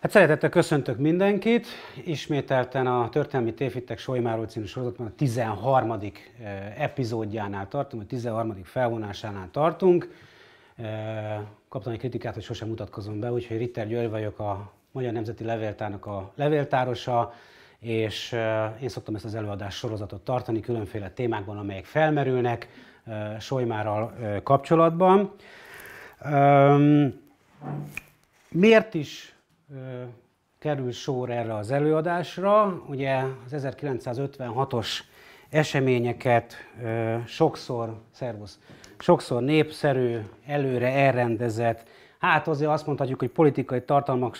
Hát szeretettel köszöntök mindenkit. Ismételten a Történelmi Tévhittek Solymáró című sorozatban a 13. Eh, epizódjánál tartunk, a 13. felvonásánál tartunk. Eh, kaptam egy kritikát, hogy sosem mutatkozom be, úgyhogy Ritter György vagyok, a Magyar Nemzeti Levéltárnak a levéltárosa, és eh, én szoktam ezt az előadás sorozatot tartani különféle témákban, amelyek felmerülnek Solymárral kapcsolatban. Ehm, miért is kerül sor erre az előadásra. Ugye az 1956-os eseményeket sokszor, szervusz, sokszor népszerű, előre elrendezett, hát azért azt mondhatjuk, hogy politikai tartalmak,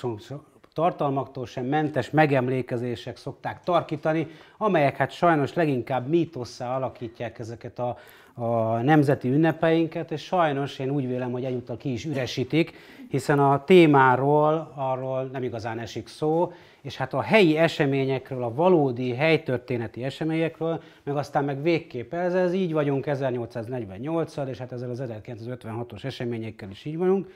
tartalmaktól sem mentes megemlékezések szokták tarkítani, amelyek hát sajnos leginkább mítosszá alakítják ezeket a a nemzeti ünnepeinket, és sajnos én úgy vélem, hogy egyúttal ki is üresítik, hiszen a témáról arról nem igazán esik szó, és hát a helyi eseményekről, a valódi helytörténeti eseményekről, meg aztán meg végképp ez, ez így vagyunk 1848-al, és hát ezzel az 1956-os eseményekkel is így vagyunk.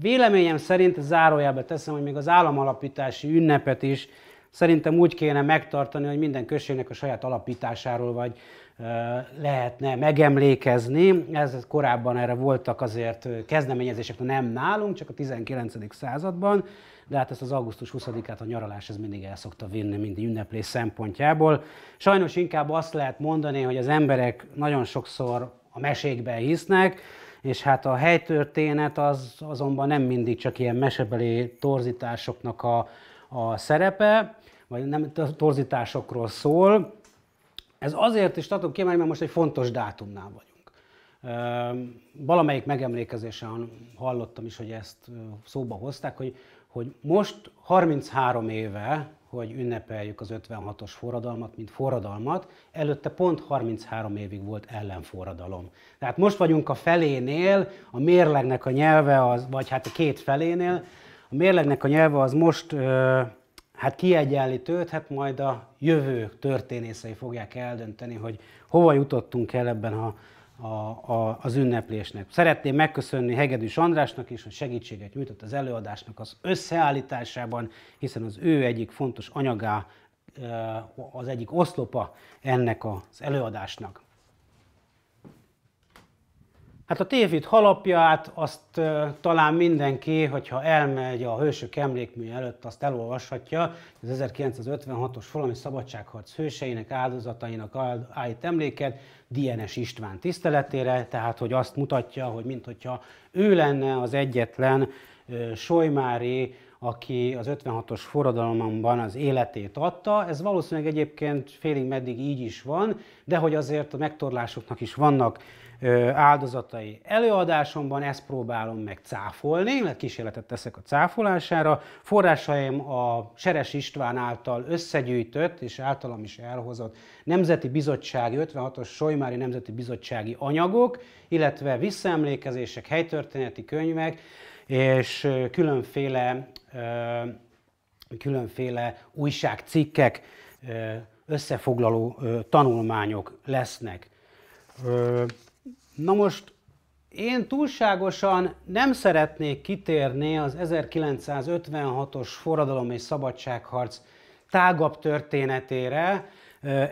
Véleményem szerint zárójelbe teszem, hogy még az államalapítási ünnepet is Szerintem úgy kéne megtartani, hogy minden községnek a saját alapításáról vagy lehetne megemlékezni. Ez korábban erre voltak azért kezdeményezések, de nem nálunk, csak a 19. században, de hát ezt az augusztus 20-át a nyaralás ez mindig el szokta vinni, mindig ünneplés szempontjából. Sajnos inkább azt lehet mondani, hogy az emberek nagyon sokszor a mesékben hisznek, és hát a helytörténet az azonban nem mindig csak ilyen mesebeli torzításoknak a, a szerepe, vagy nem torzításokról szól. Ez azért is tartom kiemelni, mert most egy fontos dátumnál vagyunk. Valamelyik megemlékezésen hallottam is, hogy ezt szóba hozták, hogy, hogy most 33 éve, hogy ünnepeljük az 56-os forradalmat, mint forradalmat, előtte pont 33 évig volt ellenforradalom. Tehát most vagyunk a felénél, a mérlegnek a nyelve, az, vagy hát a két felénél, a mérlegnek a nyelve az most ö, hát kiegyenlítődhet, hát majd a jövő történészei fogják eldönteni, hogy hova jutottunk el ebben a, a, a, az ünneplésnek. Szeretném megköszönni Hegedűs Andrásnak is, hogy segítséget nyújtott az előadásnak az összeállításában, hiszen az ő egyik fontos anyagá, az egyik oszlopa ennek az előadásnak. Hát a tévhit halapját azt talán mindenki, hogyha elmegy a Hősök emlékmű előtt, azt elolvashatja. Az 1956-os valami Szabadságharc hőseinek, áldozatainak állít emléket DNS István tiszteletére, tehát hogy azt mutatja, hogy mintha ő lenne az egyetlen solymári aki az 56-os forradalomban az életét adta. Ez valószínűleg egyébként félig meddig így is van, de hogy azért a megtorlásoknak is vannak áldozatai. Előadásomban ezt próbálom meg cáfolni, kísérletet teszek a cáfolására. Forrásaim a Seres István által összegyűjtött és általam is elhozott Nemzeti Bizottsági, 56-os Sojmári Nemzeti Bizottsági anyagok, illetve visszaemlékezések, helytörténeti könyvek, és különféle, különféle újságcikkek, összefoglaló tanulmányok lesznek. Na most én túlságosan nem szeretnék kitérni az 1956-os forradalom és szabadságharc tágabb történetére,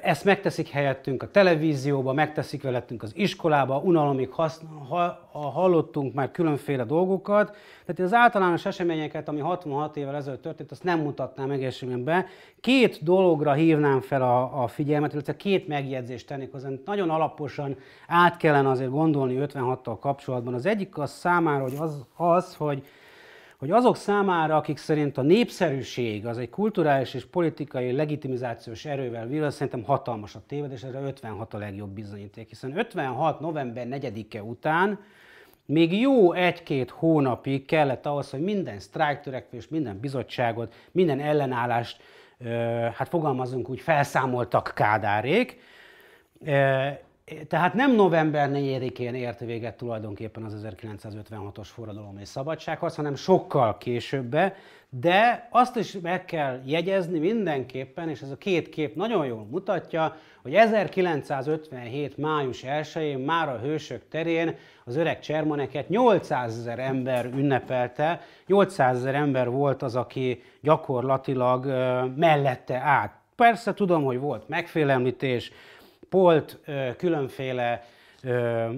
ezt megteszik helyettünk a televízióba, megteszik velettünk az iskolába, unalomig haszn- ha- hallottunk már különféle dolgokat. Tehát az általános eseményeket, ami 66 évvel ezelőtt történt, azt nem mutatnám meg be. Két dologra hívnám fel a, a figyelmet, illetve két megjegyzést tennék hozzá. Nagyon alaposan át kellene azért gondolni 56-tal kapcsolatban. Az egyik az számára, hogy az, az hogy hogy azok számára, akik szerint a népszerűség az egy kulturális és politikai legitimizációs erővel vír, az szerintem hatalmas a tévedés, erre 56 a legjobb bizonyíték, hiszen 56. november 4-e után még jó egy-két hónapig kellett ahhoz, hogy minden sztrájktörekvés, minden bizottságot, minden ellenállást, hát fogalmazunk úgy, felszámoltak Kádárék, tehát nem november 4-én ért véget tulajdonképpen az 1956-os forradalom és szabadsághoz, hanem sokkal később, de azt is meg kell jegyezni mindenképpen, és ez a két kép nagyon jól mutatja, hogy 1957. május 1-én már a Hősök terén az öreg Csermaneket 800 ezer ember ünnepelte, 800 ezer ember volt az, aki gyakorlatilag mellette állt. Persze tudom, hogy volt megfélemlítés, Polt különféle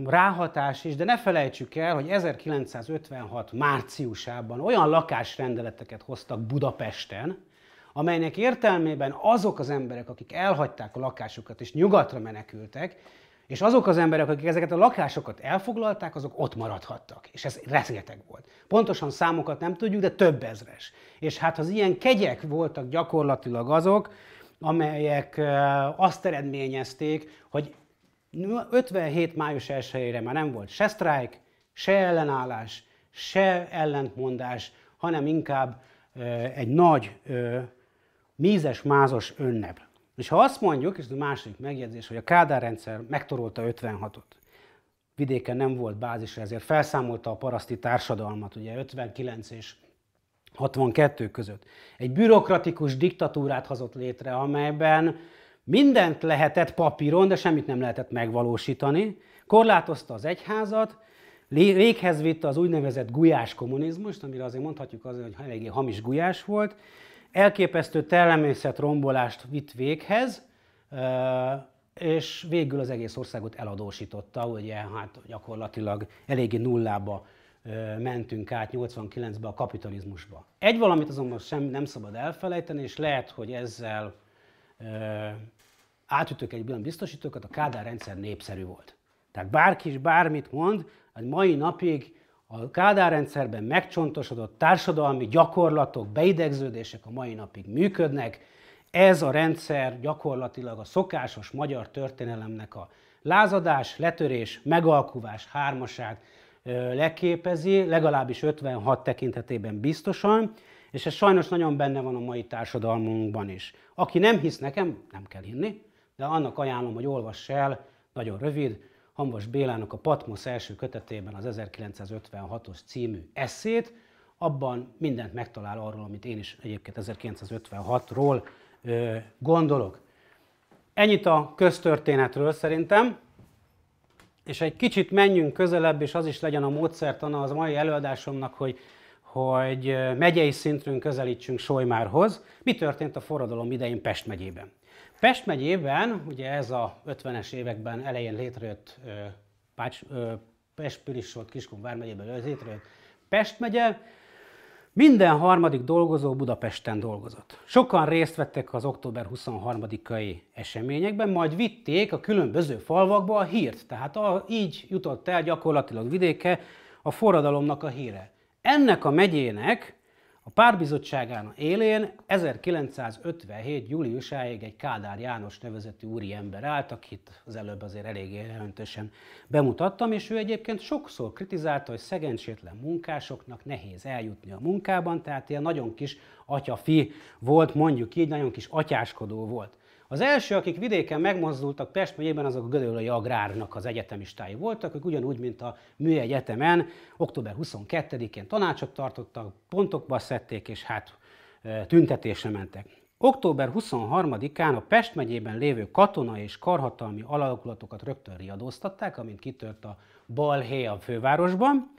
ráhatás is, de ne felejtsük el, hogy 1956 márciusában olyan lakásrendeleteket hoztak Budapesten, amelynek értelmében azok az emberek, akik elhagyták a lakásukat és nyugatra menekültek, és azok az emberek, akik ezeket a lakásokat elfoglalták, azok ott maradhattak. És ez rengeteg volt. Pontosan számokat nem tudjuk, de több ezres. És hát az ilyen kegyek voltak gyakorlatilag azok, amelyek azt eredményezték, hogy 57 május 1 már nem volt se sztrájk, se ellenállás, se ellentmondás, hanem inkább egy nagy, mízes, mázos önnep. És ha azt mondjuk, és ez a második megjegyzés, hogy a Kádár rendszer megtorolta 56-ot, vidéken nem volt bázis, ezért felszámolta a paraszti társadalmat, ugye 59 és 62 között. Egy bürokratikus diktatúrát hozott létre, amelyben mindent lehetett papíron, de semmit nem lehetett megvalósítani. Korlátozta az egyházat, véghez vitte az úgynevezett gulyás kommunizmust, amire azért mondhatjuk azért, hogy eléggé hamis gulyás volt, elképesztő természet rombolást vitt véghez, és végül az egész országot eladósította, ugye hát gyakorlatilag eléggé nullába mentünk át 89 ben a kapitalizmusba. Egy valamit azonban sem nem szabad elfelejteni, és lehet, hogy ezzel átütök egy olyan biztosítókat, a Kádár rendszer népszerű volt. Tehát bárki is bármit mond, a mai napig a Kádár rendszerben megcsontosodott társadalmi gyakorlatok, beidegződések a mai napig működnek. Ez a rendszer gyakorlatilag a szokásos magyar történelemnek a lázadás, letörés, megalkuvás, hármaság, leképezi, legalábbis 56 tekintetében biztosan, és ez sajnos nagyon benne van a mai társadalmunkban is. Aki nem hisz nekem, nem kell hinni, de annak ajánlom, hogy olvass el, nagyon rövid, hamvas Bélának a Patmos első kötetében az 1956-os című eszét, abban mindent megtalál arról, amit én is egyébként 1956-ról gondolok. Ennyit a köztörténetről szerintem. És egy kicsit menjünk közelebb, és az is legyen a módszertana az mai előadásomnak, hogy, hogy megyei szintről közelítsünk Solymárhoz. Mi történt a forradalom idején Pest megyében? Pest megyében, ugye ez a 50-es években elején létrejött Pács, Pest, Pilis volt, Kiskun vármegyében létrejött Pest megye, minden harmadik dolgozó Budapesten dolgozott. Sokan részt vettek az október 23-ai eseményekben, majd vitték a különböző falvakba a hírt, tehát a, így jutott el gyakorlatilag vidéke a forradalomnak a híre. Ennek a megyének a párbizottságán élén 1957. júliusáig egy Kádár János nevezetű úriember állt, akit az előbb azért eléggé jelentősen bemutattam, és ő egyébként sokszor kritizálta, hogy szegénysétlen munkásoknak nehéz eljutni a munkában, tehát ilyen nagyon kis atyafi volt, mondjuk így, nagyon kis atyáskodó volt. Az első, akik vidéken megmozdultak Pest megyében, azok a Gödöllői Agrárnak az egyetemistái voltak, akik ugyanúgy, mint a Műegyetemen, október 22-én tanácsot tartottak, pontokba szedték, és hát tüntetésre mentek. Október 23-án a Pest megyében lévő katona és karhatalmi alakulatokat rögtön riadóztatták, amint kitört a balhé a fővárosban.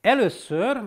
Először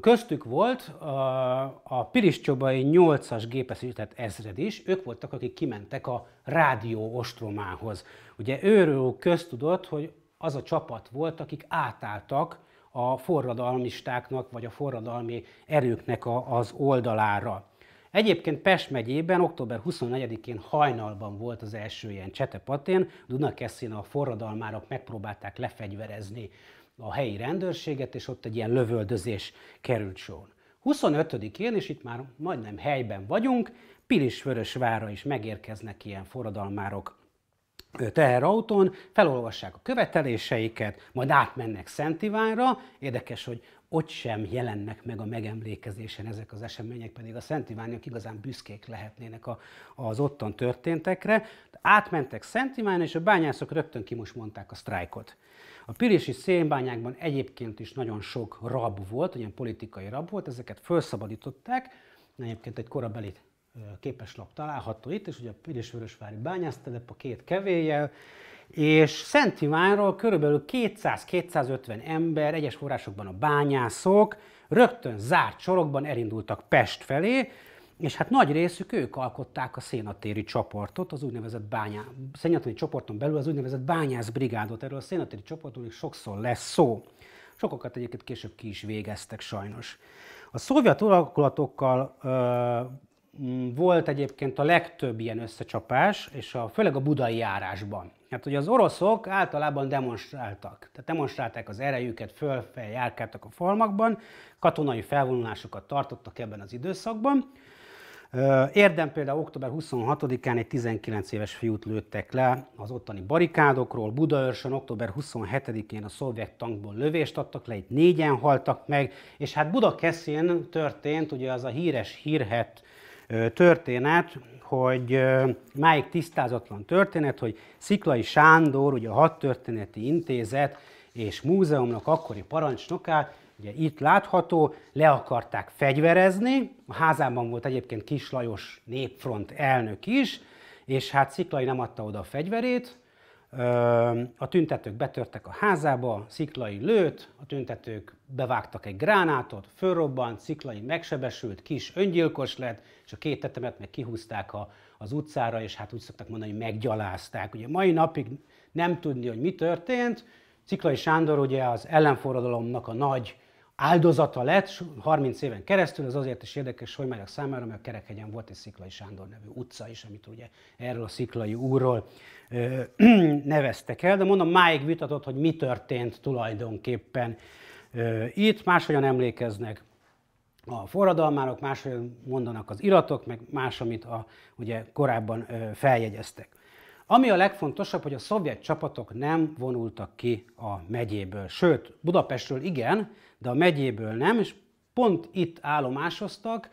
köztük volt a, a Csobai 8-as gépesített ezred is, ők voltak, akik kimentek a rádió ostromához. Ugye őről köztudott, hogy az a csapat volt, akik átálltak a forradalmistáknak vagy a forradalmi erőknek a, az oldalára. Egyébként Pest megyében október 24-én hajnalban volt az első ilyen csetepatén, Dunakeszin a forradalmárok megpróbálták lefegyverezni a helyi rendőrséget, és ott egy ilyen lövöldözés került sor. 25-én, és itt már majdnem helyben vagyunk, Pilisvörösvára is megérkeznek ilyen forradalmárok teherautón, felolvassák a követeléseiket, majd átmennek Ivánra. Érdekes, hogy ott sem jelennek meg a megemlékezésen ezek az események, pedig a Iványok igazán büszkék lehetnének a, az ottan történtekre. Átmentek Szentiványra, és a bányászok rögtön kimosmondták a sztrájkot. A pirési szénbányákban egyébként is nagyon sok rab volt, olyan politikai rab volt, ezeket felszabadították, egyébként egy korabeli képeslap található itt, és ugye a Pirisvörösvári bányásztelep a két kevéjel, és Szent Ivánról körülbelül 200-250 ember, egyes forrásokban a bányászok, rögtön zárt sorokban elindultak Pest felé, és hát nagy részük ők alkották a szénatéri csoportot, az úgynevezett bányá, szénatéri csoporton belül az úgynevezett bányászbrigádot, erről a szénatéri csoportról is sokszor lesz szó. Sokokat egyébként később ki is végeztek sajnos. A szovjet alakulatokkal volt egyébként a legtöbb ilyen összecsapás, és a, főleg a budai járásban. Hát ugye az oroszok általában demonstráltak, tehát demonstrálták az erejüket, fölfeljárkáltak a falmakban, katonai felvonulásokat tartottak ebben az időszakban, Érdem például október 26-án egy 19 éves fiút lőttek le az ottani barikádokról, Budaörsön október 27-én a szovjet tankból lövést adtak le, itt négyen haltak meg, és hát Budakeszin történt ugye az a híres hírhet történet, hogy máig tisztázatlan történet, hogy Sziklai Sándor, ugye a hadtörténeti intézet és múzeumnak akkori parancsnokát Ugye itt látható, le akarták fegyverezni, a házában volt egyébként Kis Lajos népfront elnök is, és hát Sziklai nem adta oda a fegyverét, a tüntetők betörtek a házába, Sziklai lőtt, a tüntetők bevágtak egy gránátot, fölrobbant, Sziklai megsebesült, kis öngyilkos lett, és a két tetemet meg kihúzták a, az utcára, és hát úgy szoktak mondani, hogy meggyalázták. Ugye mai napig nem tudni, hogy mi történt. Sziklai Sándor ugye az ellenforradalomnak a nagy áldozata lett 30 éven keresztül, ez azért is érdekes Solymárek számára, mert a Kerekhegyen volt egy Sziklai Sándor nevű utca is, amit ugye erről a Sziklai úrról ö, neveztek el, de mondom, máig vitatott, hogy mi történt tulajdonképpen ö, itt, máshogyan emlékeznek a forradalmárok, máshogyan mondanak az iratok, meg más, amit a, ugye korábban ö, feljegyeztek. Ami a legfontosabb, hogy a szovjet csapatok nem vonultak ki a megyéből. Sőt, Budapestről igen, de a megyéből nem, és pont itt állomásoztak,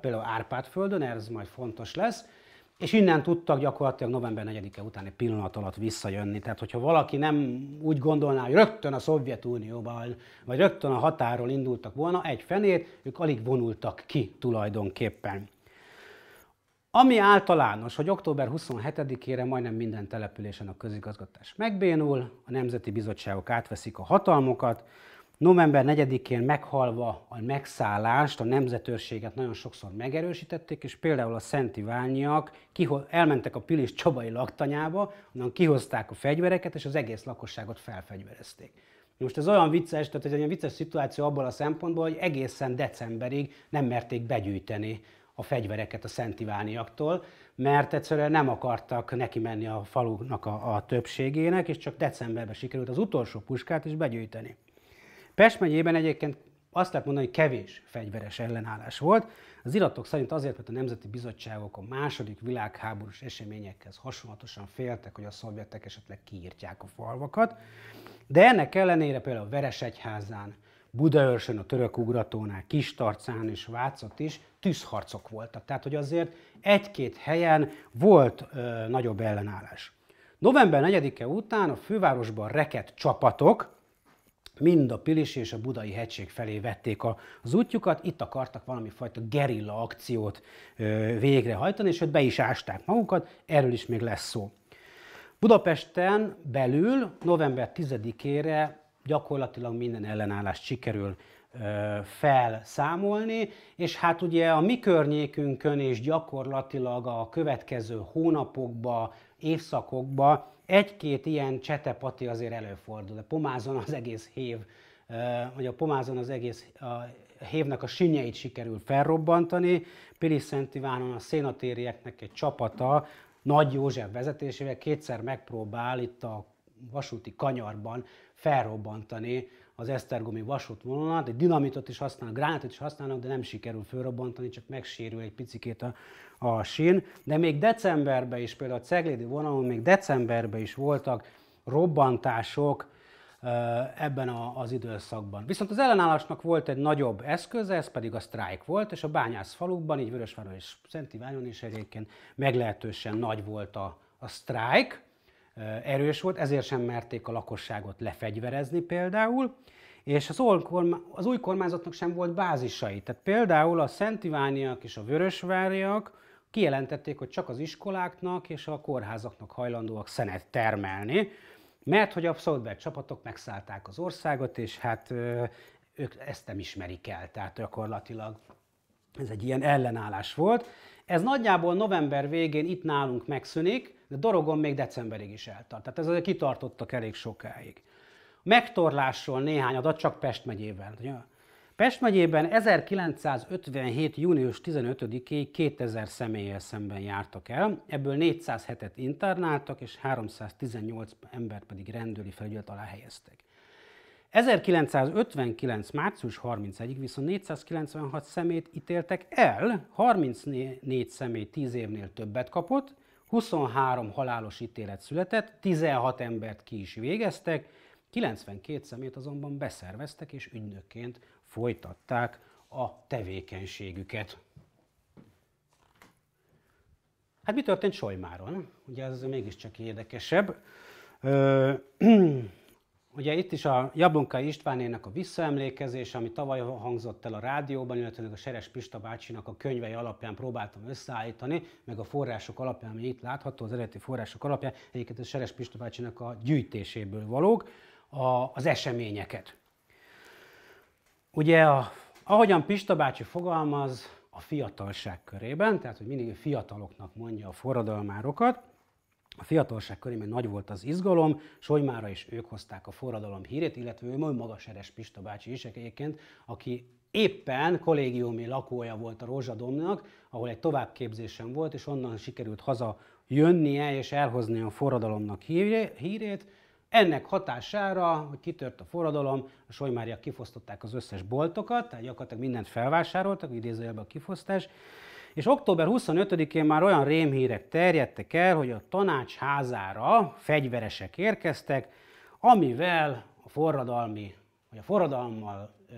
például Árpádföldön, ez majd fontos lesz, és innen tudtak gyakorlatilag november 4-e utáni pillanat alatt visszajönni. Tehát, hogyha valaki nem úgy gondolná, hogy rögtön a Szovjetunióban, vagy rögtön a határól indultak volna, egy fenét, ők alig vonultak ki tulajdonképpen. Ami általános, hogy október 27-ére majdnem minden településen a közigazgatás megbénul, a nemzeti bizottságok átveszik a hatalmokat. november 4-én meghalva a megszállást, a nemzetőrséget nagyon sokszor megerősítették, és például a Szent Iványiak elmentek a Pilis Csabai laktanyába, onnan kihozták a fegyvereket, és az egész lakosságot felfegyverezték. Most ez olyan vicces, tehát ez egy olyan vicces szituáció abból a szempontból, hogy egészen decemberig nem merték begyűjteni a fegyvereket a Ivániaktól, mert egyszerűen nem akartak neki menni a falunak a, a többségének, és csak decemberben sikerült az utolsó puskát is begyűjteni. Pest megyében egyébként azt lehet mondani, hogy kevés fegyveres ellenállás volt. Az iratok szerint azért, mert a nemzeti bizottságok a második világháborús eseményekhez hasonlatosan féltek, hogy a szovjetek esetleg kiírtják a falvakat. De ennek ellenére például a Veresegyházán, Budaörsön, a török ugratónál, Kistarcán és Vácot is tűzharcok voltak. Tehát, hogy azért egy-két helyen volt ö, nagyobb ellenállás. November 4-e után a fővárosban rekett csapatok, mind a Pilis és a Budai hegység felé vették az útjukat, itt akartak valami fajta gerilla akciót végrehajtani, és hogy be is ásták magukat, erről is még lesz szó. Budapesten belül november 10-ére gyakorlatilag minden ellenállást sikerül felszámolni, és hát ugye a mi környékünkön és gyakorlatilag a következő hónapokba, évszakokba egy-két ilyen csetepati azért előfordul. De pomázon az egész hév, vagy a pomázon az egész a hévnek a sinjeit sikerül felrobbantani. Piris Szent Ivánon a szénatérieknek egy csapata Nagy József vezetésével kétszer megpróbál itt a vasúti kanyarban felrobbantani az esztergomi vasútvonalat, egy dinamitot is használnak, gránátot is használnak, de nem sikerül felrobbantani, csak megsérül egy picikét a, a sín. De még decemberben is, például a Ceglédi vonalon még decemberben is voltak robbantások, ebben a, az időszakban. Viszont az ellenállásnak volt egy nagyobb eszköze, ez pedig a sztrájk volt, és a bányász falukban, így Vörösváron és Szent Iványon is egyébként meglehetősen nagy volt a, a sztrájk, Eh, erős volt, ezért sem merték a lakosságot lefegyverezni például, és az, az új kormányzatnak sem volt bázisai. Tehát például a Szent Ivániak és a Vörösváriak kijelentették, hogy csak az iskoláknak és a kórházaknak hajlandóak szenet termelni, mert hogy a szovjet csapatok megszállták az országot, és hát ők ezt nem ismerik el, tehát gyakorlatilag ez egy ilyen ellenállás volt, ez nagyjából november végén itt nálunk megszűnik, de dorogon még decemberig is eltart. Tehát ez azért kitartottak elég sokáig. Megtorlásról néhány adat csak Pest megyében. Pest megyében 1957. június 15-ig 2000 személlyel szemben jártak el, ebből 407-et internáltak, és 318 embert pedig rendőri felügyelet alá helyeztek. 1959. március 31-ig viszont 496 szemét ítéltek el, 34 személy 10 évnél többet kapott, 23 halálos ítélet született, 16 embert ki is végeztek, 92 szemét azonban beszerveztek és ügynökként folytatták a tevékenységüket. Hát mi történt Solymáron? Ugye ez mégiscsak érdekesebb. Ö- Ugye itt is a Jabonka Istvánének a visszaemlékezés, ami tavaly hangzott el a rádióban, illetve a Seres Pista bácsinak a könyvei alapján próbáltam összeállítani, meg a források alapján, ami itt látható, az eredeti források alapján, egyébként a Seres Pista bácsinak a gyűjtéséből valók, a, az eseményeket. Ugye, a, ahogyan Pista bácsi fogalmaz, a fiatalság körében, tehát hogy mindig fiataloknak mondja a forradalmárokat, a fiatalság körében nagy volt az izgalom, Solymára is ők hozták a forradalom hírét, illetve ő maga Seres Pista bácsi is egyébként, aki éppen kollégiumi lakója volt a Rózsadomnak, ahol egy továbbképzésen volt, és onnan sikerült haza jönnie és elhozni a forradalomnak hírét. Ennek hatására, hogy kitört a forradalom, a Solymáriak kifosztották az összes boltokat, tehát gyakorlatilag mindent felvásároltak, idézőjelben a kifosztás, és október 25-én már olyan rémhírek terjedtek el, hogy a tanács házára fegyveresek érkeztek, amivel a forradalmi, vagy a forradalmmal ö,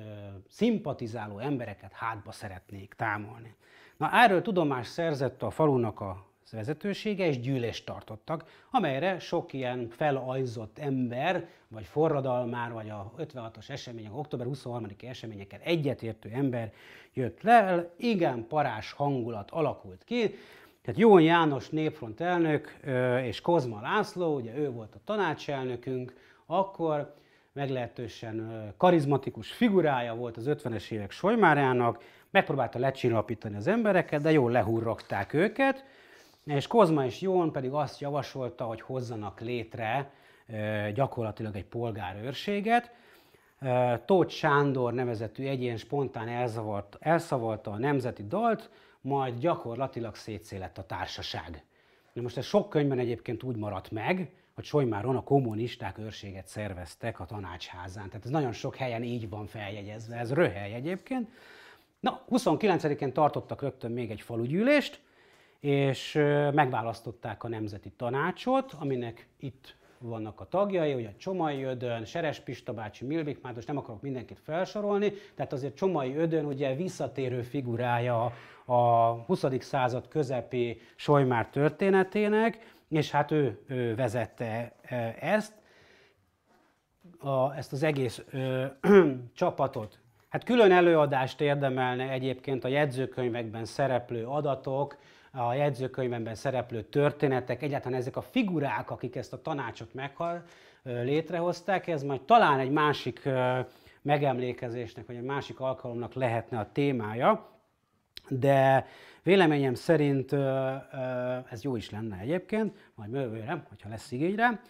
szimpatizáló embereket hátba szeretnék támolni. Na erről tudomást szerzett a falunak a vezetősége és gyűlést tartottak, amelyre sok ilyen felajzott ember, vagy forradalmár, vagy a 56-os események, október 23-i eseményekkel egyetértő ember jött le, igen parás hangulat alakult ki, tehát Jón János népfront elnök és Kozma László, ugye ő volt a tanácselnökünk, akkor meglehetősen karizmatikus figurája volt az 50-es évek Solymárának, megpróbálta lecsillapítani az embereket, de jól lehurrogták őket, és Kozma és Jón pedig azt javasolta, hogy hozzanak létre gyakorlatilag egy polgárőrséget. Tóth Sándor nevezetű egyén spontán elzavart, elszavalta a nemzeti dalt, majd gyakorlatilag szétszélett a társaság. De most ez sok könyvben egyébként úgy maradt meg, hogy Solymáron a kommunisták őrséget szerveztek a tanácsházán. Tehát ez nagyon sok helyen így van feljegyezve, ez röhely egyébként. Na, 29-én tartottak rögtön még egy falugyűlést, és megválasztották a Nemzeti Tanácsot, aminek itt vannak a tagjai, ugye Csomai Ödön, Seres Pista bácsi, Milvik Mátos, nem akarok mindenkit felsorolni, tehát azért Csomai Ödön ugye visszatérő figurája a 20. század közepi Sojmár történetének, és hát ő, ő vezette ezt, a, ezt az egész ö, ö, csapatot. Hát külön előadást érdemelne egyébként a jegyzőkönyvekben szereplő adatok, a jegyzőkönyvemben szereplő történetek, egyáltalán ezek a figurák, akik ezt a tanácsot meghal, létrehozták, ez majd talán egy másik megemlékezésnek, vagy egy másik alkalomnak lehetne a témája, de véleményem szerint ez jó is lenne egyébként, majd mövőre, hogyha lesz igényre.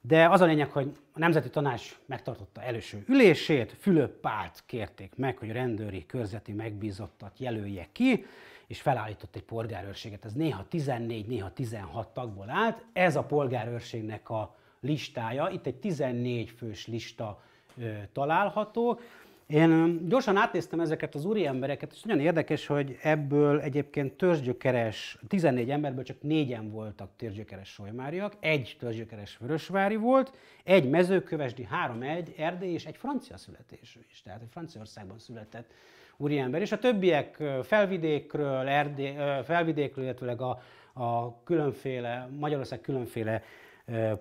De az a lényeg, hogy a Nemzeti Tanács megtartotta előső ülését, Fülöp Pált kérték meg, hogy rendőri körzeti megbízottat jelölje ki, és felállított egy polgárőrséget. Ez néha 14, néha 16 tagból állt. Ez a polgárőrségnek a listája. Itt egy 14 fős lista ö, található. Én gyorsan átnéztem ezeket az úri embereket, és nagyon érdekes, hogy ebből egyébként törzsgyökeres, 14 emberből csak négyen voltak törzsgyökeres solymáriak, egy törzsgyökeres vörösvári volt, egy mezőkövesdi, három egy erdély és egy francia születésű is, tehát egy Franciaországban született úriember, és a többiek felvidékről, Erdé, felvidékről, illetve a, a különféle, Magyarország különféle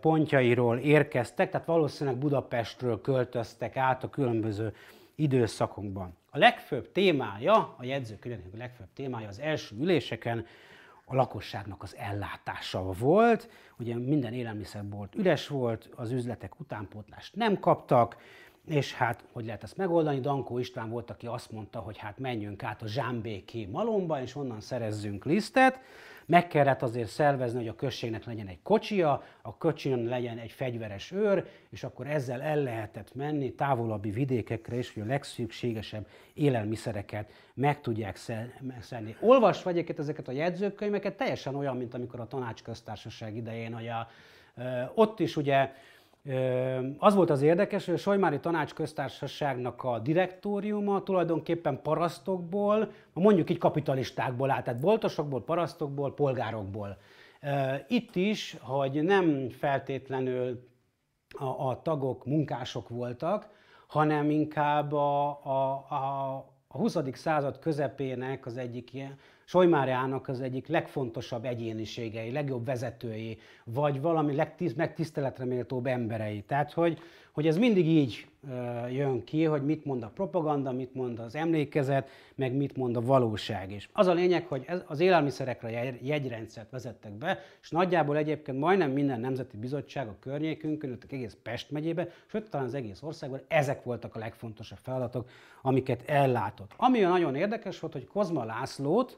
pontjairól érkeztek, tehát valószínűleg Budapestről költöztek át a különböző időszakokban. A legfőbb témája, a jegyzőkönyvnek a legfőbb témája az első üléseken a lakosságnak az ellátása volt. Ugye minden élelmiszerbolt üres volt, az üzletek utánpótlást nem kaptak, és hát, hogy lehet ezt megoldani? Dankó István volt, aki azt mondta, hogy hát menjünk át a Zsámbéki malomba, és onnan szerezzünk lisztet. Meg kellett azért szervezni, hogy a községnek legyen egy kocsia, a kocsin legyen egy fegyveres őr, és akkor ezzel el lehetett menni távolabbi vidékekre is, hogy a legszükségesebb élelmiszereket meg tudják szenni. Olvasva egyébként ezeket a jegyzőkönyveket, teljesen olyan, mint amikor a tanácsköztársaság idején, hogy a, ott is ugye az volt az érdekes, hogy a Sojmári Tanács Köztársaságnak a direktóriuma tulajdonképpen parasztokból, mondjuk így kapitalistákból állt, tehát boltosokból, parasztokból, polgárokból. Itt is, hogy nem feltétlenül a, a tagok munkások voltak, hanem inkább a, a, a, a 20. század közepének az egyik ilyen Sojmárjának az egyik legfontosabb egyéniségei, legjobb vezetői, vagy valami legtiszt, megtiszteletre méltóbb emberei. Tehát, hogy, hogy ez mindig így jön ki, hogy mit mond a propaganda, mit mond az emlékezet, meg mit mond a valóság is. Az a lényeg, hogy ez, az élelmiszerekre jegyrendszert vezettek be, és nagyjából egyébként majdnem minden nemzeti bizottság a környékünkön, egész Pest megyébe, sőt talán az egész országban ezek voltak a legfontosabb feladatok, amiket ellátott. Ami nagyon érdekes volt, hogy Kozma Lászlót,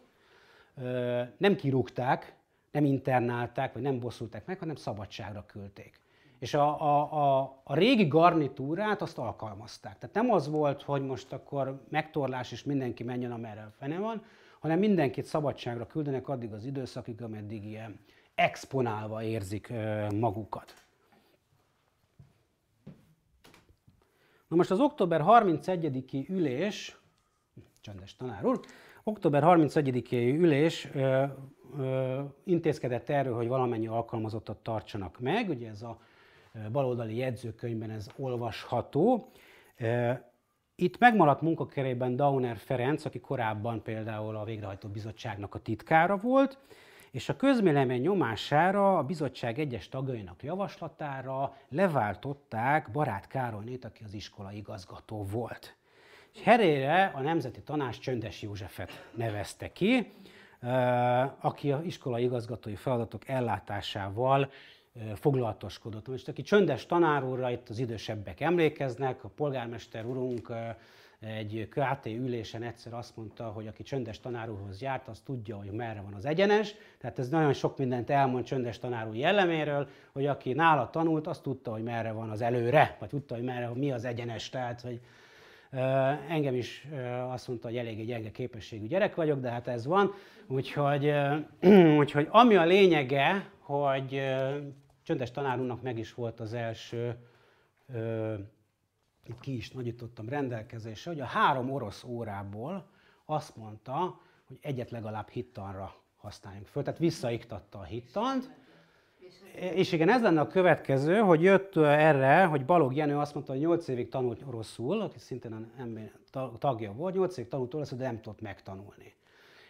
nem kirúgták, nem internálták, vagy nem bosszulták meg, hanem szabadságra küldték. És a, a, a, a régi garnitúrát azt alkalmazták. Tehát nem az volt, hogy most akkor megtorlás és mindenki menjen, amerre a fene van, hanem mindenkit szabadságra küldenek addig az időszakig, ameddig ilyen exponálva érzik magukat. Na most az október 31-i ülés, csöndes tanár úr, Október 31-i ülés ö, ö, intézkedett erről, hogy valamennyi alkalmazottat tartsanak meg, ugye ez a baloldali jegyzőkönyvben ez olvasható. Itt megmaradt munkakörében Dauner Ferenc, aki korábban például a végrehajtó bizottságnak a titkára volt, és a közmélemény nyomására a bizottság egyes tagjainak javaslatára leváltották Barát Károlynét, aki az iskola igazgató volt. Cserére a Nemzeti Tanács Csöndes Józsefet nevezte ki, aki a iskola igazgatói feladatok ellátásával foglalatoskodott. Most aki csöndes tanár úrra, itt az idősebbek emlékeznek, a polgármester urunk egy KT ülésen egyszer azt mondta, hogy aki csöndes tanárúhoz járt, az tudja, hogy merre van az egyenes. Tehát ez nagyon sok mindent elmond csöndes tanárú jelleméről, hogy aki nála tanult, az tudta, hogy merre van az előre, vagy tudta, hogy merre, mi az egyenes. Tehát, hogy Engem is azt mondta, hogy eléggé gyenge képességű gyerek vagyok, de hát ez van. Úgyhogy, úgyhogy ami a lényege, hogy csöndes tanárunknak meg is volt az első, ki is nagyítottam rendelkezésre, hogy a három orosz órából azt mondta, hogy egyet legalább hittanra használjunk föl. Tehát visszaiktatta a hittant, és igen, ez lenne a következő, hogy jött erre, hogy Balog Jenő azt mondta, hogy 8 évig tanult oroszul, aki szintén a tagja volt, 8 évig tanult oroszul, de nem tudott megtanulni.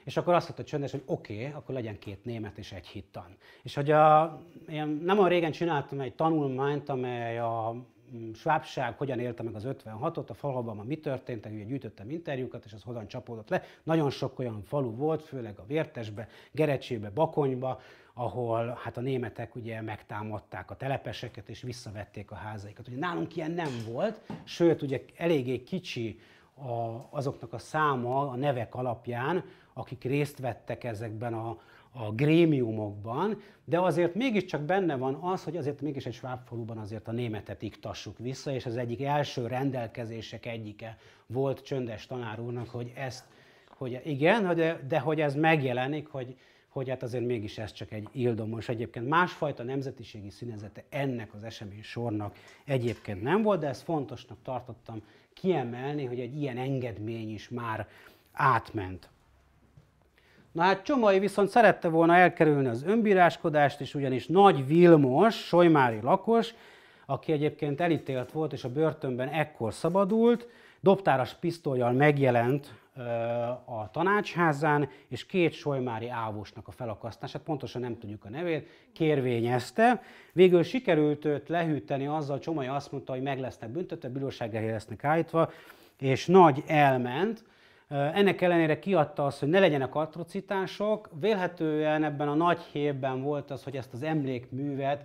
És akkor azt mondta csöndes, hogy oké, okay, akkor legyen két német és egy hittan. És hogy a, én nem olyan régen csináltam egy tanulmányt, amely a mm, svábság hogyan élte meg az 56-ot, a faluban mi történt, ugye gyűjtöttem interjúkat, és az hogyan csapódott le. Nagyon sok olyan falu volt, főleg a Vértesbe, Gerecsébe, Bakonyba, ahol hát a németek ugye megtámadták a telepeseket és visszavették a házaikat. Ugye nálunk ilyen nem volt, sőt ugye eléggé kicsi a, azoknak a száma a nevek alapján, akik részt vettek ezekben a, a grémiumokban, de azért mégiscsak benne van az, hogy azért mégis egy svábfaluban azért a németet iktassuk vissza, és az egyik első rendelkezések egyike volt csöndes tanár úrnak, hogy ezt, hogy igen, de, de hogy ez megjelenik, hogy hogy hát azért mégis ez csak egy ildomos. Egyébként másfajta nemzetiségi színezete ennek az esemény sornak egyébként nem volt, de ezt fontosnak tartottam kiemelni, hogy egy ilyen engedmény is már átment. Na hát Csomai viszont szerette volna elkerülni az önbíráskodást, és ugyanis Nagy Vilmos, Solymári lakos, aki egyébként elítélt volt, és a börtönben ekkor szabadult, dobtáras pisztolyjal megjelent a tanácsházán, és két solymári ávósnak a felakasztását, pontosan nem tudjuk a nevét, kérvényezte. Végül sikerült őt lehűteni azzal, Csomai azt mondta, hogy meg lesznek büntetve, bíróság elé lesznek állítva, és nagy elment. Ennek ellenére kiadta azt, hogy ne legyenek atrocitások. Vélhetően ebben a nagy hévben volt az, hogy ezt az emlékművet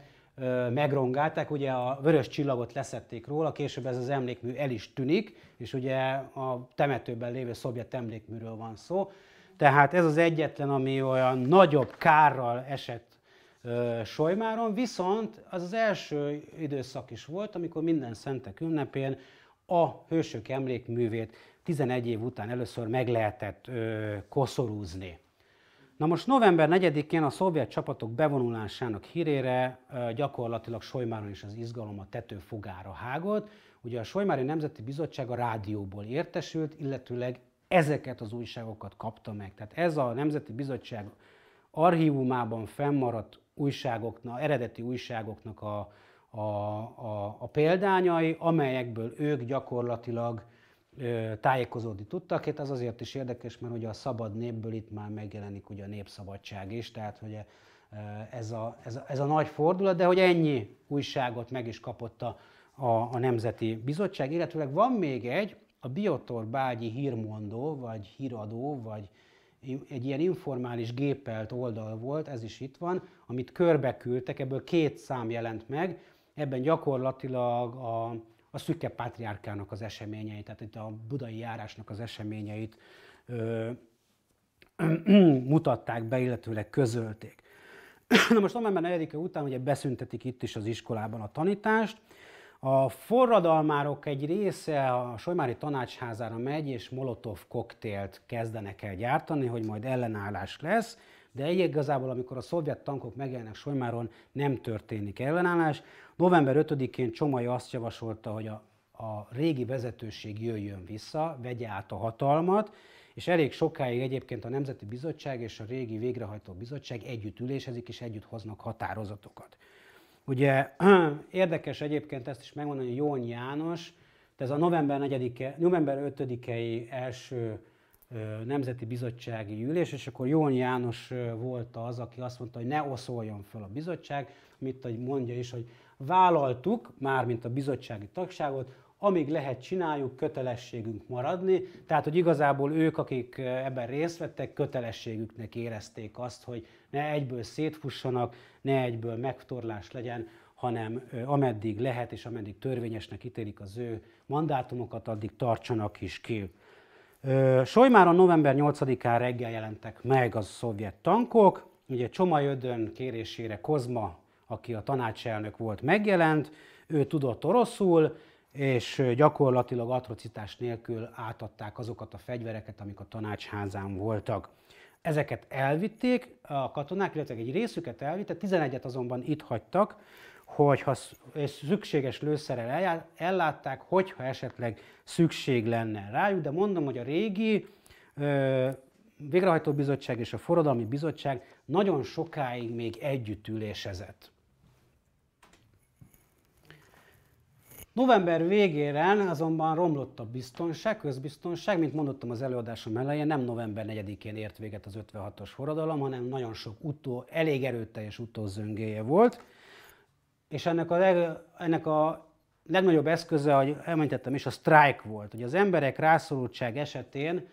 megrongálták, ugye a vörös csillagot leszették róla, később ez az emlékmű el is tűnik, és ugye a temetőben lévő szovjet emlékműről van szó. Tehát ez az egyetlen, ami olyan nagyobb kárral esett Sojmáron, viszont az az első időszak is volt, amikor minden szentek ünnepén a hősök emlékművét 11 év után először meg lehetett koszorúzni. Na most november 4-én a szovjet csapatok bevonulásának hírére gyakorlatilag Sojmáron is az izgalom a tetőfogára hágott. Ugye a Sojmári Nemzeti Bizottság a rádióból értesült, illetőleg ezeket az újságokat kapta meg. Tehát ez a Nemzeti Bizottság archívumában fennmaradt újságoknak, eredeti újságoknak a, a, a, a példányai, amelyekből ők gyakorlatilag tájékozódni tudtak. Itt az azért is érdekes, mert ugye a szabad népből itt már megjelenik ugye a népszabadság is, tehát hogy ez a, ez, a, ez a nagy fordulat, de hogy ennyi újságot meg is kapott a, a, a Nemzeti Bizottság, illetőleg van még egy, a Biotor Bágyi hírmondó, vagy híradó, vagy egy ilyen informális gépelt oldal volt, ez is itt van, amit körbeküldtek, ebből két szám jelent meg, ebben gyakorlatilag a, a szüke pátriárkának az eseményeit, tehát itt a budai járásnak az eseményeit ö, ö, ö, mutatták be, illetőleg közölték. Na most november 4 után ugye beszüntetik itt is az iskolában a tanítást, a forradalmárok egy része a Solymári Tanácsházára megy, és Molotov koktélt kezdenek el gyártani, hogy majd ellenállás lesz, de igazából, amikor a szovjet tankok megjelennek Solymáron, nem történik ellenállás. November 5-én Csomai azt javasolta, hogy a, a régi vezetőség jöjjön vissza, vegye át a hatalmat, és elég sokáig egyébként a Nemzeti Bizottság és a régi végrehajtó bizottság együtt ülésezik és együtt hoznak határozatokat. Ugye érdekes egyébként ezt is megmondani, hogy Jón János, ez a november, 4 november 5-i első Nemzeti Bizottsági Ülés, és akkor Jón János volt az, aki azt mondta, hogy ne oszoljon fel a bizottság, amit mondja is, hogy vállaltuk, mármint a bizottsági tagságot, amíg lehet csináljuk, kötelességünk maradni. Tehát, hogy igazából ők, akik ebben részt vettek, kötelességüknek érezték azt, hogy ne egyből szétfussanak, ne egyből megtorlás legyen, hanem ameddig lehet és ameddig törvényesnek ítélik az ő mandátumokat, addig tartsanak is ki. Sojmáron november 8-án reggel jelentek meg a szovjet tankok, ugye Csomajödön kérésére Kozma, aki a tanácselnök volt, megjelent, ő tudott oroszul, és gyakorlatilag atrocitás nélkül átadták azokat a fegyvereket, amik a tanácsházán voltak. Ezeket elvitték a katonák, illetve egy részüket elvitte, 11-et azonban itt hagytak, hogyha és szükséges lőszerrel ellátták, hogyha esetleg szükség lenne rájuk, de mondom, hogy a régi ö, végrehajtó bizottság és a forradalmi bizottság nagyon sokáig még együtt ülésezett. November végére, azonban romlott a biztonság, közbiztonság, mint mondottam az előadásom elején, nem november 4-én ért véget az 56-os forradalom, hanem nagyon sok utó, elég erőteljes utózöngéje volt és ennek a, leg, ennek a legnagyobb eszköze, ahogy említettem is, a strike volt. Ugye az emberek rászorultság esetén,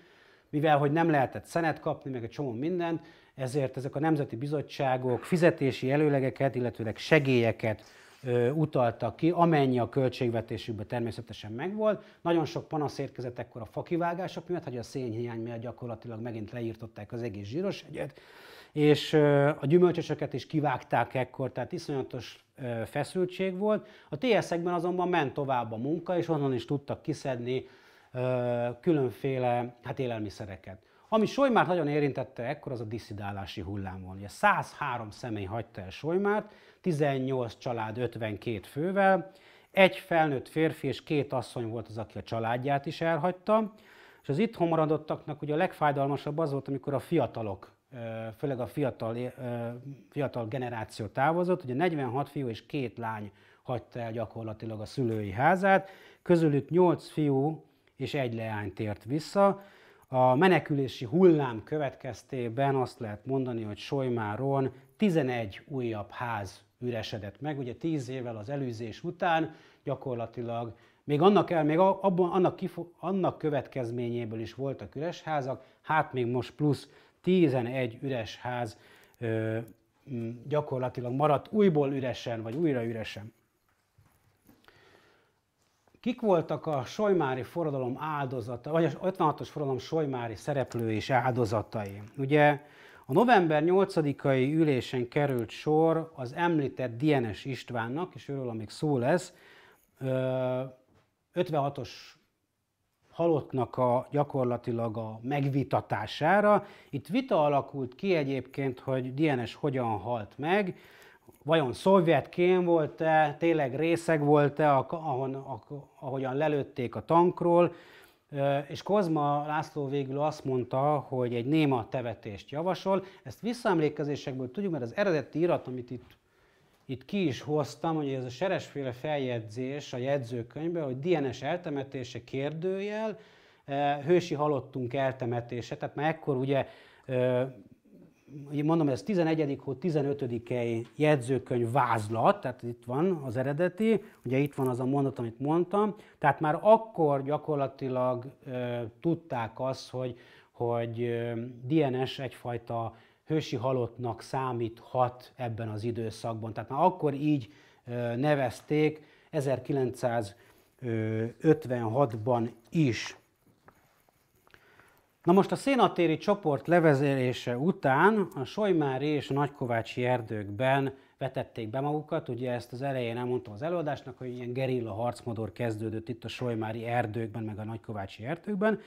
mivel hogy nem lehetett szenet kapni, meg egy csomó mindent, ezért ezek a nemzeti bizottságok fizetési előlegeket, illetőleg segélyeket ö, utaltak ki, amennyi a költségvetésükben természetesen megvolt. Nagyon sok panasz érkezett ekkor a fakivágások miatt, hogy a szénhiány miatt gyakorlatilag megint leírtották az egész zsíros egyet és a gyümölcsöseket is kivágták ekkor, tehát iszonyatos feszültség volt. A TSZ-ekben azonban ment tovább a munka, és onnan is tudtak kiszedni különféle hát élelmiszereket. Ami Solymárt nagyon érintette ekkor, az a diszidálási hullám volt. 103 személy hagyta el Solymárt, 18 család 52 fővel, egy felnőtt férfi és két asszony volt az, aki a családját is elhagyta, és az itthon maradottaknak ugye a legfájdalmasabb az volt, amikor a fiatalok főleg a fiatal, fiatal generáció távozott. Ugye 46 fiú és két lány hagyta el gyakorlatilag a szülői házát, közülük 8 fiú és egy leány tért vissza. A menekülési hullám következtében azt lehet mondani, hogy Sojmáron 11 újabb ház üresedett meg. Ugye 10 évvel az előzés után gyakorlatilag még annak, el, még abban, annak, kifo- annak következményéből is voltak üres házak, hát még most plusz 11 üres ház gyakorlatilag maradt újból üresen, vagy újra üresen. Kik voltak a Sojmári forradalom áldozata, vagy a 56-os forradalom Sojmári szereplői és áldozatai? Ugye a november 8-ai ülésen került sor az említett Dienes Istvánnak, és őről amíg szó lesz, 56-os halottnak a gyakorlatilag a megvitatására. Itt vita alakult ki egyébként, hogy Dienes hogyan halt meg, vajon szovjet kém volt-e, tényleg részeg volt-e, ahogyan lelőtték a tankról, és Kozma László végül azt mondta, hogy egy néma tevetést javasol. Ezt visszaemlékezésekből tudjuk, mert az eredeti irat, amit itt itt ki is hoztam, hogy ez a seresféle feljegyzés a jegyzőkönyvben, hogy DNS eltemetése kérdőjel, eh, hősi halottunk eltemetése, tehát már ekkor ugye, eh, ugye mondom, ez 11. hó 15-i jegyzőkönyv vázlat, tehát itt van az eredeti, ugye itt van az a mondat, amit mondtam, tehát már akkor gyakorlatilag eh, tudták azt, hogy, hogy DNS egyfajta hősi halottnak számíthat ebben az időszakban. Tehát már akkor így nevezték 1956-ban is. Na most a szénatéri csoport levezérése után a Sojmári és a Nagykovácsi erdőkben vetették be magukat, ugye ezt az elején elmondtam az előadásnak, hogy ilyen gerilla harcmodor kezdődött itt a Sojmári erdőkben, meg a Nagykovácsi erdőkben,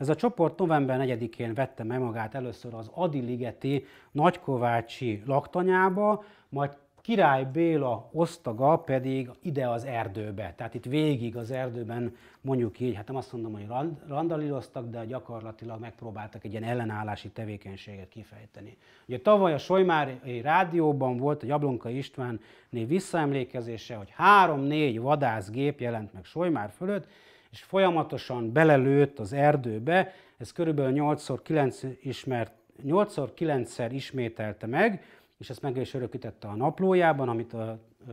ez a csoport november 4-én vette meg magát először az Adi-ligeti Nagykovácsi laktanyába, majd Király Béla osztaga pedig ide az erdőbe, tehát itt végig az erdőben mondjuk így, hát nem azt mondom, hogy rand, randalíroztak, de gyakorlatilag megpróbáltak egy ilyen ellenállási tevékenységet kifejteni. Ugye tavaly a Sojmári rádióban volt a Jablonka István név visszaemlékezése, hogy három-négy vadászgép jelent meg Sojmár fölött, és folyamatosan belelőtt az erdőbe, ez körülbelül 8x9 ismert, 8 9 szer ismételte meg, és ezt meg is örökítette a naplójában, amit a, ö,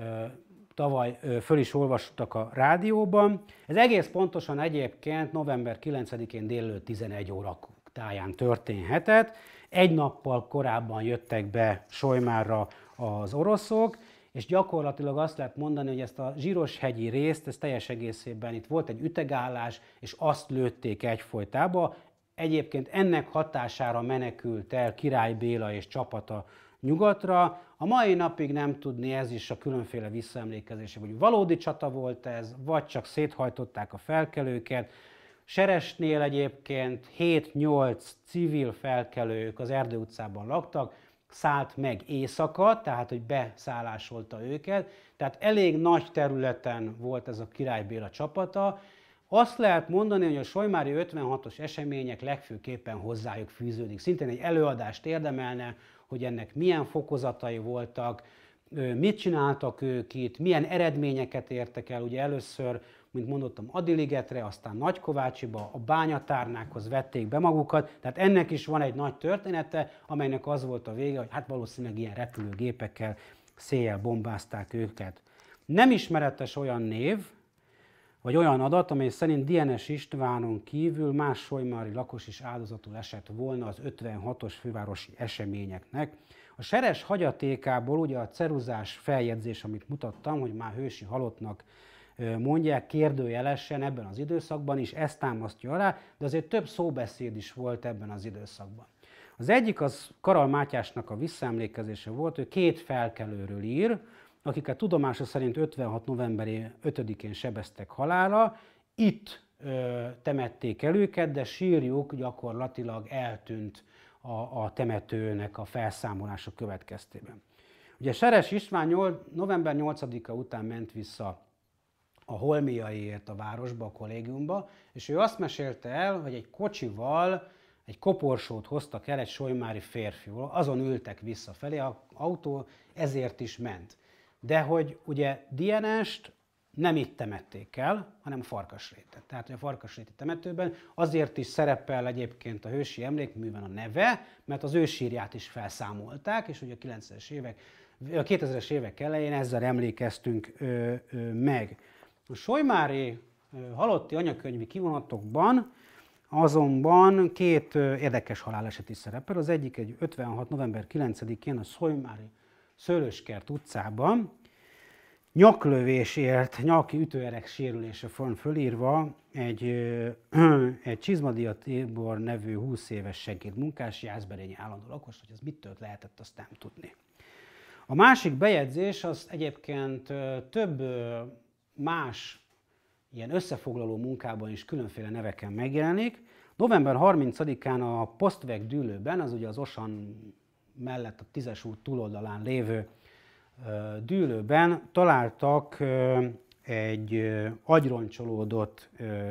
ö, tavaly ö, föl is olvastak a rádióban. Ez egész pontosan egyébként november 9-én délelőtt 11 óra táján történhetett. Egy nappal korábban jöttek be Sojmárra az oroszok, és gyakorlatilag azt lehet mondani, hogy ezt a zsíroshegyi részt, ez teljes egészében itt volt egy ütegállás, és azt lőtték egyfolytába. Egyébként ennek hatására menekült el Király Béla és csapata nyugatra. A mai napig nem tudni ez is a különféle visszaemlékezése, hogy valódi csata volt ez, vagy csak széthajtották a felkelőket. Seresnél egyébként 7-8 civil felkelők az Erdő utcában laktak, szállt meg éjszaka, tehát hogy beszállásolta őket, tehát elég nagy területen volt ez a Király Béla csapata. Azt lehet mondani, hogy a Sojmári 56-os események legfőképpen hozzájuk fűződik. Szintén egy előadást érdemelne, hogy ennek milyen fokozatai voltak, mit csináltak ők itt, milyen eredményeket értek el. Ugye először mint mondottam, Adiligetre, aztán Nagykovácsiba, a bányatárnákhoz vették be magukat. Tehát ennek is van egy nagy története, amelynek az volt a vége, hogy hát valószínűleg ilyen repülőgépekkel széjjel bombázták őket. Nem ismeretes olyan név, vagy olyan adat, amely szerint DNS Istvánon kívül más solymári lakos is áldozatul esett volna az 56-os fővárosi eseményeknek. A seres hagyatékából ugye a ceruzás feljegyzés, amit mutattam, hogy már hősi halottnak mondják kérdőjelesen ebben az időszakban is, ezt támasztja alá, de azért több szóbeszéd is volt ebben az időszakban. Az egyik az Karal Mátyásnak a visszaemlékezése volt, ő két felkelőről ír, akiket tudomása szerint 56. novemberi 5-én sebeztek halála, itt ö, temették el őket, de sírjuk gyakorlatilag eltűnt a, a temetőnek a felszámolása következtében. Ugye Seres István 8, november 8-a után ment vissza a holmiaiért a városba, a kollégiumba, és ő azt mesélte el, hogy egy kocsival egy koporsót hoztak el egy solymári férfiul, azon ültek visszafelé, a autó ezért is ment. De hogy ugye Dienest nem itt temették el, hanem Farkasrétet. Tehát a Farkasréti temetőben azért is szerepel egyébként a hősi emlékműben a neve, mert az ősírját is felszámolták, és ugye a 90-es évek, a 2000-es évek elején ezzel emlékeztünk ö, ö, meg. A Solymári halotti anyakönyvi kivonatokban azonban két érdekes haláleset is szerepel. Az egyik egy 56. november 9-én a Szolymári Szőlőskert utcában nyaklövésért, nyaki ütőerek sérülése van fölírva egy, ö, egy Csizmadia Tibor nevű 20 éves segédmunkás, Jászberényi állandó lakos, hogy ez mitől lehetett, azt nem tudni. A másik bejegyzés az egyébként több más ilyen összefoglaló munkában is különféle neveken megjelenik. November 30-án a Postveg dűlőben, az ugye az Osan mellett a Tízes út túloldalán lévő dűlőben találtak egy agyroncsolódott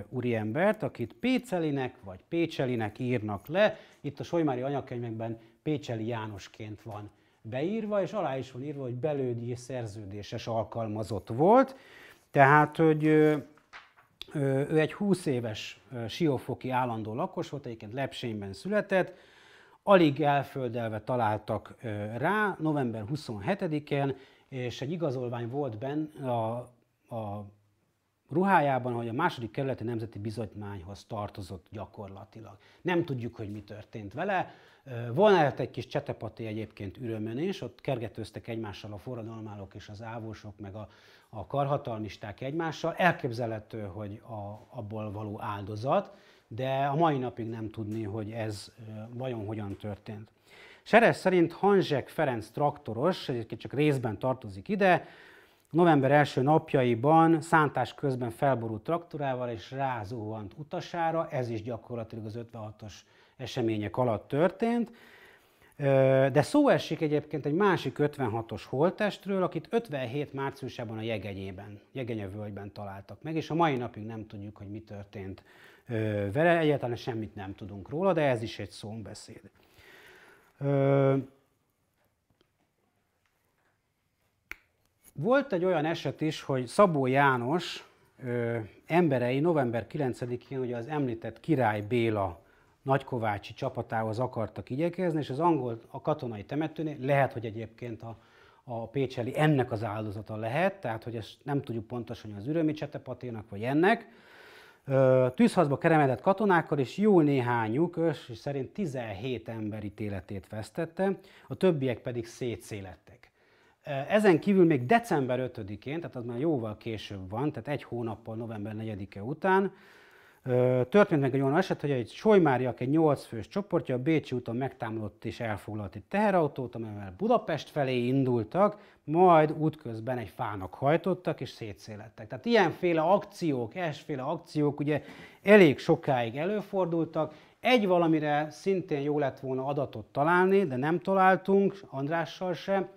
úriembert, akit Pécelinek vagy Pécselinek írnak le. Itt a Solymári anyakönyvekben Pécseli Jánosként van beírva, és alá is van írva, hogy belődjé szerződéses alkalmazott volt. Tehát, hogy ő egy 20 éves siófoki állandó lakos volt, egyébként Lepsényben született, alig elföldelve találtak rá november 27-en, és egy igazolvány volt benne a, a ruhájában, hogy a második kerületi nemzeti bizotmányhoz tartozott gyakorlatilag. Nem tudjuk, hogy mi történt vele. Volna lehet egy kis csetepati egyébként ürömön is, ott kergetőztek egymással a forradalmálok és az ávósok, meg a, a karhatalmisták egymással. Elképzelhető, hogy a, abból való áldozat, de a mai napig nem tudni, hogy ez vajon hogyan történt. Seres szerint Hanzsek Ferenc traktoros, egyébként csak részben tartozik ide, november első napjaiban szántás közben felborult traktorával és rázuhant utasára, ez is gyakorlatilag az 56-os események alatt történt. De szó esik egyébként egy másik 56-os holttestről, akit 57 márciusában a jegenye völgyben találtak meg, és a mai napig nem tudjuk, hogy mi történt vele, egyáltalán semmit nem tudunk róla, de ez is egy szónbeszéd. Volt egy olyan eset is, hogy Szabó János ö, emberei november 9-én ugye az említett Király Béla nagykovácsi csapatához akartak igyekezni, és az angol a katonai temetőnél, lehet, hogy egyébként a, a Pécseli ennek az áldozata lehet, tehát hogy ezt nem tudjuk pontosan, hogy az Ürömi Csetepaténak vagy ennek, tűzhazba keremedett katonákkal, és jó néhányuk, és szerint 17 emberi életét vesztette, a többiek pedig szétszélettek. Ezen kívül még december 5-én, tehát az már jóval később van, tehát egy hónappal november 4-e után, történt meg egy olyan eset, hogy egy solymáriak egy 8 fős csoportja a Bécsi úton megtámadott és elfoglalt egy teherautót, amivel Budapest felé indultak, majd útközben egy fának hajtottak és szétszélettek. Tehát ilyenféle akciók, esféle akciók ugye elég sokáig előfordultak, egy valamire szintén jó lett volna adatot találni, de nem találtunk, Andrással sem,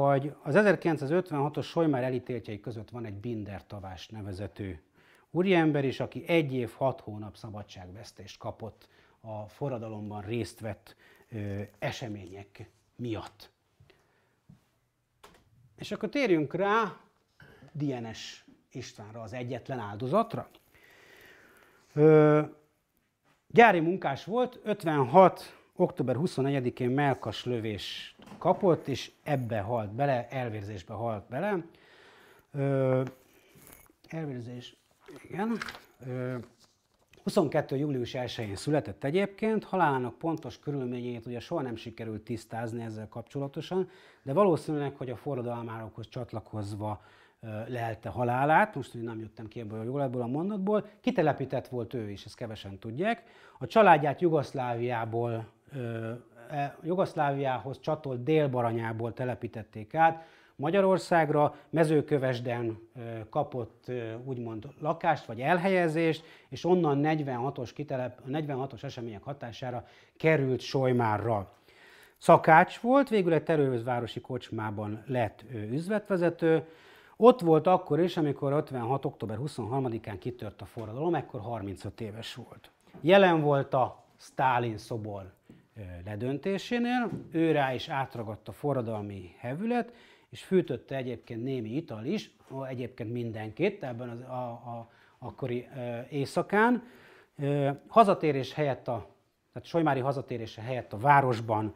hogy az 1956-os Solymár elítéltjei között van egy Binder Tavás nevezetű úriember is, aki egy év, hat hónap szabadságvesztést kapott a forradalomban részt vett ö, események miatt. És akkor térjünk rá Dienes Istvánra, az egyetlen áldozatra. Ö, gyári munkás volt, 56 október 24-én melkas lövés kapott, és ebbe halt bele, elvérzésbe halt bele. Ö, elvérzés, igen. Ö, 22. július 1-én született egyébként, halálának pontos körülményét ugye soha nem sikerült tisztázni ezzel kapcsolatosan, de valószínűleg, hogy a forradalmárokhoz csatlakozva lelte halálát, most hogy nem jöttem ki ebből a jól ebből a mondatból, kitelepített volt ő is, ezt kevesen tudják. A családját Jugoszláviából E, Jugoszláviához csatolt délbaranyából telepítették át, Magyarországra, mezőkövesden kapott úgymond lakást vagy elhelyezést, és onnan 46-os, kitelep, 46-os események hatására került Sojmárra. Szakács volt, végül egy terőzvárosi kocsmában lett üzletvezető, ott volt akkor is, amikor 56. október 23-án kitört a forradalom, ekkor 35 éves volt. Jelen volt a Stálin szobor ledöntésénél. Ő rá is átragadt a forradalmi hevület, és fűtötte egyébként némi ital is, egyébként mindenkit ebben az a, a, akkori éjszakán. Hazatérés helyett a, tehát Solymári hazatérése helyett a városban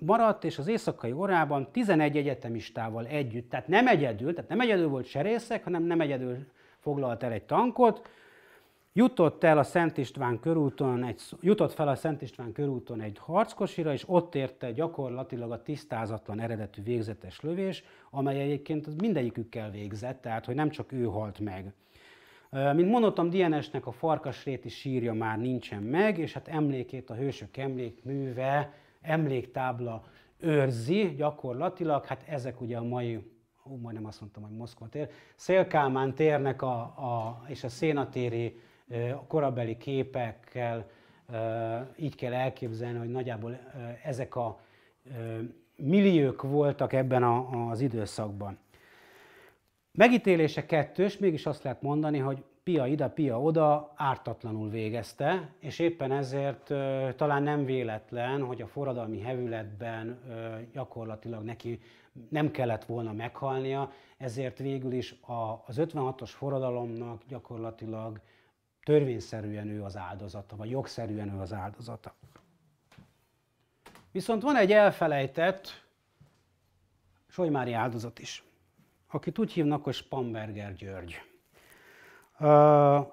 maradt, és az éjszakai órában 11 egyetemistával együtt, tehát nem egyedül, tehát nem egyedül volt serészek, hanem nem egyedül foglalt el egy tankot, Jutott el a Szent István körúton, egy, jutott fel a Szent István körúton egy harckosira, és ott érte gyakorlatilag a tisztázatlan eredetű végzetes lövés, amely egyébként mindegyikükkel végzett, tehát hogy nem csak ő halt meg. Mint mondottam, Dienesnek a farkasréti sírja már nincsen meg, és hát emlékét a Hősök emlékműve, emléktábla őrzi gyakorlatilag, hát ezek ugye a mai hú, majdnem azt mondtam, hogy Moszkva tér, Szélkálmán térnek a, a, és a Szénatéri a korabeli képekkel így kell elképzelni, hogy nagyjából ezek a milliók voltak ebben az időszakban. Megítélése kettős, mégis azt lehet mondani, hogy pia ida, pia oda ártatlanul végezte, és éppen ezért talán nem véletlen, hogy a forradalmi hevületben gyakorlatilag neki nem kellett volna meghalnia, ezért végül is a, az 56-os forradalomnak gyakorlatilag törvényszerűen ő az áldozata, vagy jogszerűen ő az áldozata. Viszont van egy elfelejtett Solymári áldozat is, akit úgy hívnak, hogy Spamberger György.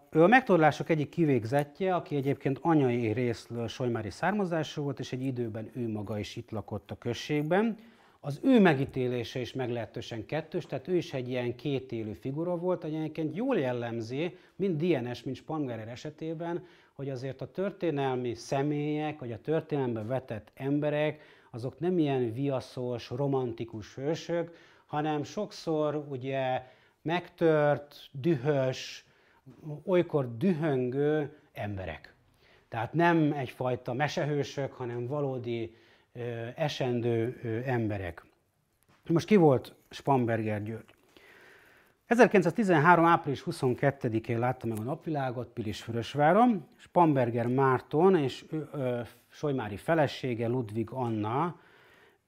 Ő a megtorlások egyik kivégzettje, aki egyébként anyai részről Solymári származású volt, és egy időben ő maga is itt lakott a községben. Az ő megítélése is meglehetősen kettős, tehát ő is egy ilyen kétélű figura volt, hogy egyébként jól jellemzi, mind DNS, mind Spangerer esetében, hogy azért a történelmi személyek, vagy a történelembe vetett emberek, azok nem ilyen viaszos, romantikus hősök, hanem sokszor ugye megtört, dühös, olykor dühöngő emberek. Tehát nem egyfajta mesehősök, hanem valódi esendő emberek. Most ki volt Spamberger György? 1913. április 22-én látta meg a napvilágot Pilisvörösváron. Spamberger Márton és Solymári felesége Ludvig Anna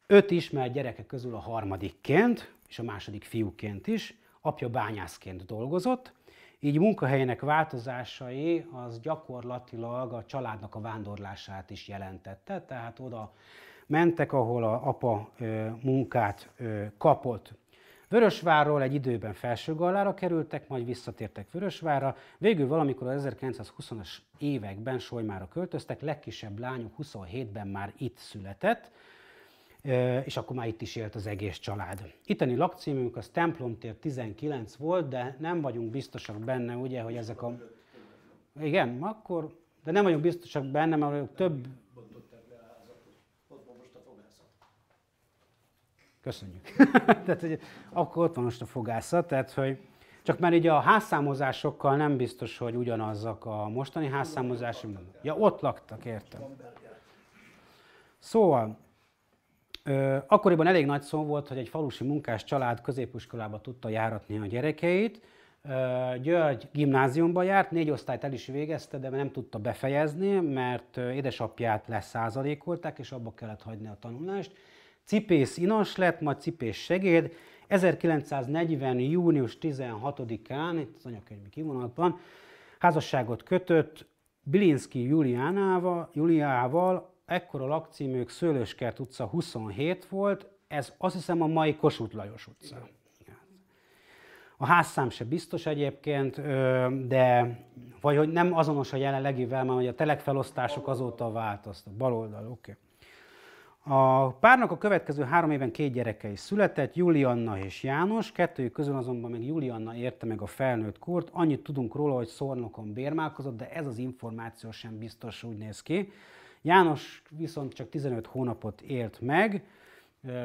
öt ismert gyereke közül a harmadikként, és a második fiúként is, apja bányászként dolgozott, így munkahelyének változásai az gyakorlatilag a családnak a vándorlását is jelentette, tehát oda mentek, ahol a apa munkát kapott. Vörösvárról egy időben Felsőgallára kerültek, majd visszatértek Vörösvárra, végül valamikor az 1920-as években Solymára költöztek, legkisebb lányuk 27-ben már itt született, és akkor már itt is élt az egész család. Itteni lakcímünk az Templomtér 19 volt, de nem vagyunk biztosak benne, ugye, hogy ezek a... Igen, akkor... De nem vagyunk biztosak benne, mert több köszönjük. tehát, hogy akkor ott van most a fogászat, tehát, hogy csak már így a házszámozásokkal nem biztos, hogy ugyanazzak a mostani házszámozások. Ja, ott laktak, értem. Szóval, ö, akkoriban elég nagy szó volt, hogy egy falusi munkás család középiskolába tudta járatni a gyerekeit. Ö, György gimnáziumba járt, négy osztályt el is végezte, de nem tudta befejezni, mert édesapját leszázalékolták, és abba kellett hagyni a tanulást Cipész Inas lett, majd Cipész segéd. 1940. június 16-án, itt az anyakönyvi kivonatban, házasságot kötött Bilinszki Juliánával, Juliával, ekkor a lakcímük Szőlőskert utca 27 volt, ez azt hiszem a mai Kossuth Lajos utca. A házszám se biztos egyébként, de vagy hogy nem azonos a jelenlegivel, mert a telekfelosztások azóta változtak. Baloldal, oké. Okay. A párnak a következő három éven két gyereke is született, Julianna és János, kettőjük közül azonban még Julianna érte meg a felnőtt kort. Annyit tudunk róla, hogy szornokon bérmálkozott, de ez az információ sem biztos úgy néz ki. János viszont csak 15 hónapot élt meg,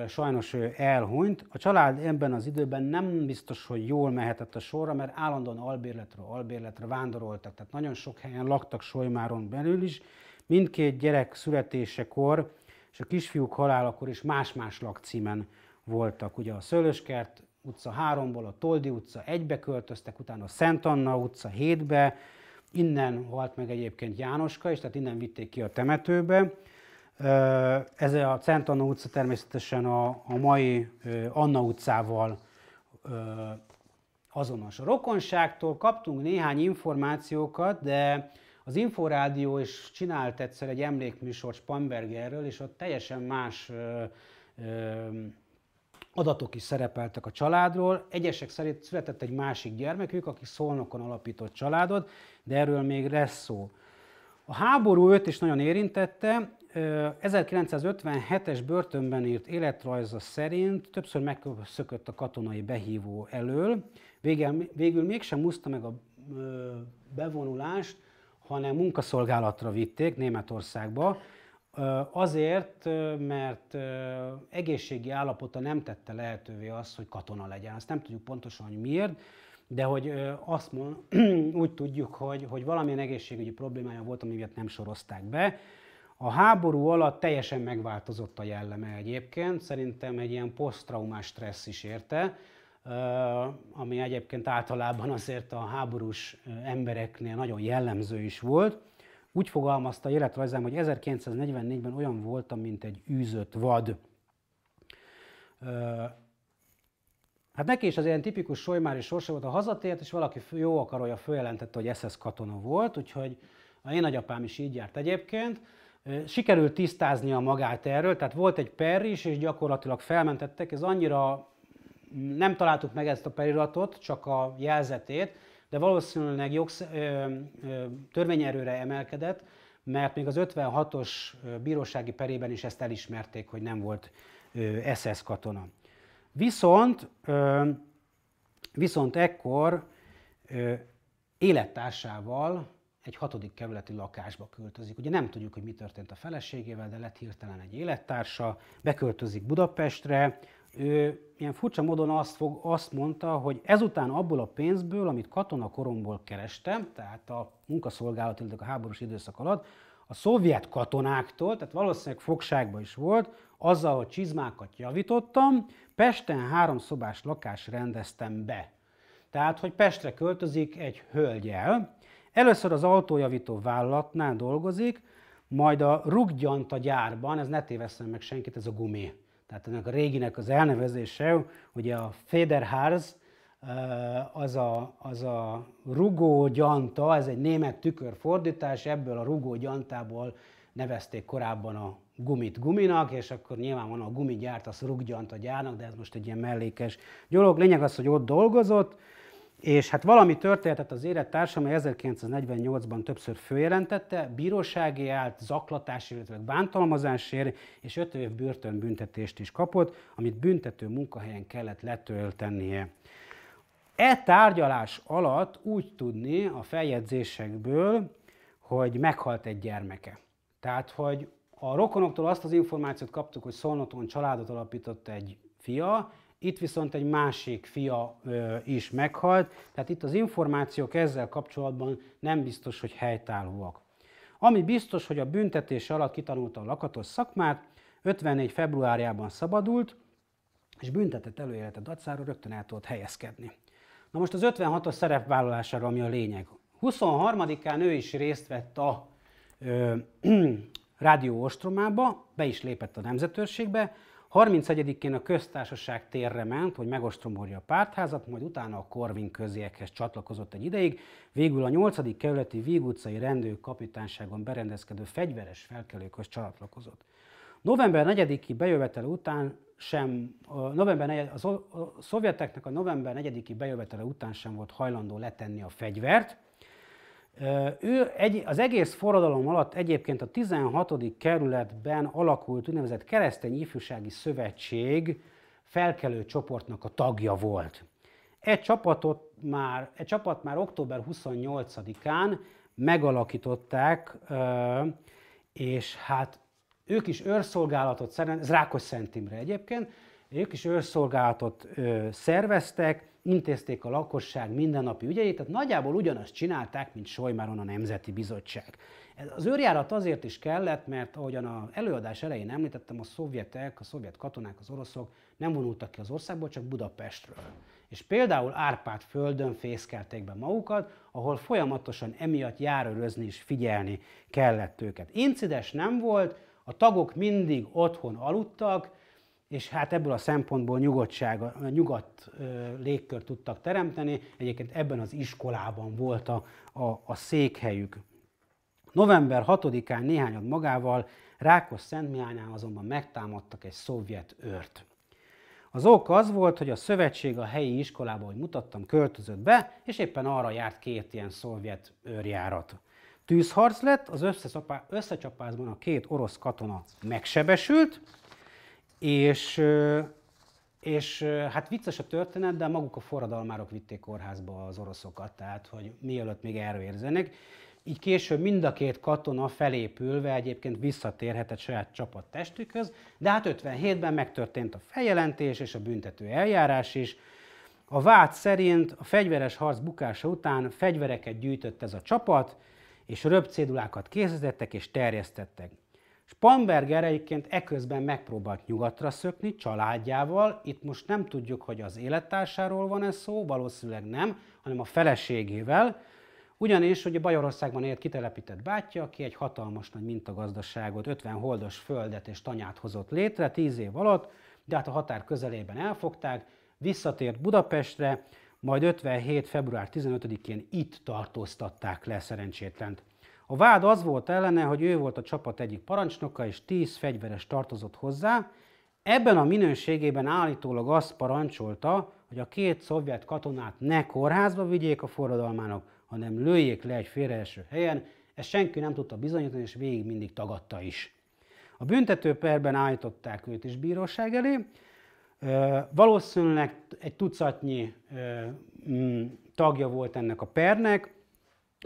sajnos ő elhunyt. A család ebben az időben nem biztos, hogy jól mehetett a sorra, mert állandóan albérletről albérletre vándoroltak, tehát nagyon sok helyen laktak Solymáron belül is. Mindkét gyerek születésekor és a kisfiúk halálakor is más-más lakcímen voltak. Ugye a Szőlőskert utca 3-ból a Toldi utca 1-be költöztek, utána a Szent Anna utca 7-be, innen halt meg egyébként Jánoska is, tehát innen vitték ki a temetőbe. Ez a Szent Anna utca természetesen a, a mai Anna utcával azonos. A rokonságtól kaptunk néhány információkat, de az Inforádió is csinált egyszer egy emlékműsor Spambergerről, és ott teljesen más ö, ö, adatok is szerepeltek a családról. Egyesek szerint született egy másik gyermekük, aki Szolnokon alapított családot, de erről még lesz szó. A háború őt is nagyon érintette, 1957-es börtönben írt életrajza szerint többször megszökött a katonai behívó elől, végül, végül mégsem muszta meg a bevonulást, hanem munkaszolgálatra vitték Németországba, azért, mert egészségi állapota nem tette lehetővé azt, hogy katona legyen. Azt nem tudjuk pontosan, hogy miért, de hogy azt mond, úgy tudjuk, hogy, hogy valamilyen egészségügyi problémája volt, miatt nem sorozták be. A háború alatt teljesen megváltozott a jelleme egyébként, szerintem egy ilyen posztraumás stressz is érte, ami egyébként általában azért a háborús embereknél nagyon jellemző is volt. Úgy fogalmazta életrajzám, hogy 1944-ben olyan voltam, mint egy űzött vad. Hát neki is az ilyen tipikus solymári sorsa volt, a hazatért, és valaki jó akarója följelentette, hogy SS katona volt, úgyhogy a én nagyapám is így járt egyébként. Sikerült tisztáznia magát erről, tehát volt egy per is, és gyakorlatilag felmentettek, ez annyira nem találtuk meg ezt a periratot, csak a jelzetét, de valószínűleg jogsz, ö, ö, törvényerőre emelkedett, mert még az 56-os bírósági perében is ezt elismerték, hogy nem volt ö, SS katona. Viszont, ö, viszont ekkor ö, élettársával egy hatodik kerületi lakásba költözik. Ugye nem tudjuk, hogy mi történt a feleségével, de lett hirtelen egy élettársa, beköltözik Budapestre, ő ilyen furcsa módon azt, fog, azt mondta, hogy ezután abból a pénzből, amit katonakoromból kerestem, tehát a munkaszolgálat, illetve a háborús időszak alatt, a szovjet katonáktól, tehát valószínűleg fogságban is volt, azzal, hogy csizmákat javítottam, Pesten szobás lakást rendeztem be. Tehát, hogy Pestre költözik egy hölgyel. Először az autójavító vállalatnál dolgozik, majd a a gyárban, ez ne tévesszen meg senkit, ez a gumi tehát ennek a réginek az elnevezése, ugye a Federhars, az a, az a rugógyanta, ez egy német tükörfordítás, ebből a rugógyantából nevezték korábban a gumit guminak, és akkor nyilván van a gumigyárt, az ruggyant a gyárnak, de ez most egy ilyen mellékes gyolog. Lényeg az, hogy ott dolgozott, és hát valami történetet az élettársam, amely 1948-ban többször főjelentette, bírósági állt zaklatás, illetve bántalmazásért, és 5 év börtönbüntetést is kapott, amit büntető munkahelyen kellett letöltenie. E tárgyalás alatt úgy tudni a feljegyzésekből, hogy meghalt egy gyermeke. Tehát, hogy a rokonoktól azt az információt kaptuk, hogy Szolnoton családot alapított egy fia, itt viszont egy másik fia is meghalt, tehát itt az információk ezzel kapcsolatban nem biztos, hogy helytállóak. Ami biztos, hogy a büntetés alatt kitanulta a lakatos szakmát, 54. februárjában szabadult, és büntetett előélete dacára rögtön el tudott helyezkedni. Na most az 56-os szerepvállalására, ami a lényeg. 23-án ő is részt vett a ö, rádió ostromába, be is lépett a nemzetőrségbe, 31-én a köztársaság térre ment, hogy megostromolja a pártházat, majd utána a Korvin köziekhez csatlakozott egy ideig, végül a 8. kerületi Víg utcai rendőrkapitányságon berendezkedő fegyveres felkelőkhöz csatlakozott. November 4-i bejövetele után sem, november 4, a szovjeteknek a november 4-i bejövetele után sem volt hajlandó letenni a fegyvert, ő egy, az egész forradalom alatt egyébként a 16. kerületben alakult úgynevezett keresztény ifjúsági szövetség felkelő csoportnak a tagja volt. Egy, csapatot már, egy csapat már október 28-án megalakították, és hát ők is őrszolgálatot szerveztek, ez Rákos Szent Imre egyébként, ők is őrszolgálatot szerveztek, intézték a lakosság mindennapi ügyeit, tehát nagyjából ugyanazt csinálták, mint Sojmáron a Nemzeti Bizottság. Ez az őrjárat azért is kellett, mert ahogyan az előadás elején említettem, a szovjetek, a szovjet katonák, az oroszok nem vonultak ki az országból, csak Budapestről. És például Árpád földön fészkelték be magukat, ahol folyamatosan emiatt járőrözni és figyelni kellett őket. Incides nem volt, a tagok mindig otthon aludtak, és hát ebből a szempontból nyugodtság, nyugat légkör tudtak teremteni. Egyébként ebben az iskolában volt a, a, a székhelyük. November 6-án néhányad magával Rákos Szentmihánynál azonban megtámadtak egy szovjet őrt. Az ok az volt, hogy a szövetség a helyi iskolába, ahogy mutattam, költözött be, és éppen arra járt két ilyen szovjet őrjárat. Tűzharc lett, az összecsapásban a két orosz katona megsebesült, és, és hát vicces a történet, de maguk a forradalmárok vitték kórházba az oroszokat, tehát hogy mielőtt még erről érzenek. Így később mind a két katona felépülve egyébként visszatérhetett saját csapat testükhöz, de hát 57-ben megtörtént a feljelentés és a büntető eljárás is. A vád szerint a fegyveres harc bukása után fegyvereket gyűjtött ez a csapat, és röpcédulákat készítettek és terjesztettek. Spamberger egyébként eközben megpróbált nyugatra szökni családjával, itt most nem tudjuk, hogy az élettársáról van-e szó, valószínűleg nem, hanem a feleségével, ugyanis hogy a Bajorországban élt kitelepített bátyja, aki egy hatalmas nagy mintagazdaságot, 50 holdos földet és tanyát hozott létre 10 év alatt, de hát a határ közelében elfogták, visszatért Budapestre, majd 57. február 15-én itt tartóztatták le szerencsétlent. A vád az volt ellene, hogy ő volt a csapat egyik parancsnoka, és tíz fegyveres tartozott hozzá. Ebben a minőségében állítólag azt parancsolta, hogy a két szovjet katonát ne kórházba vigyék a forradalmának, hanem lőjék le egy félreeső helyen. Ezt senki nem tudta bizonyítani, és végig mindig tagadta is. A büntetőperben állították őt is bíróság elé. Valószínűleg egy tucatnyi tagja volt ennek a pernek,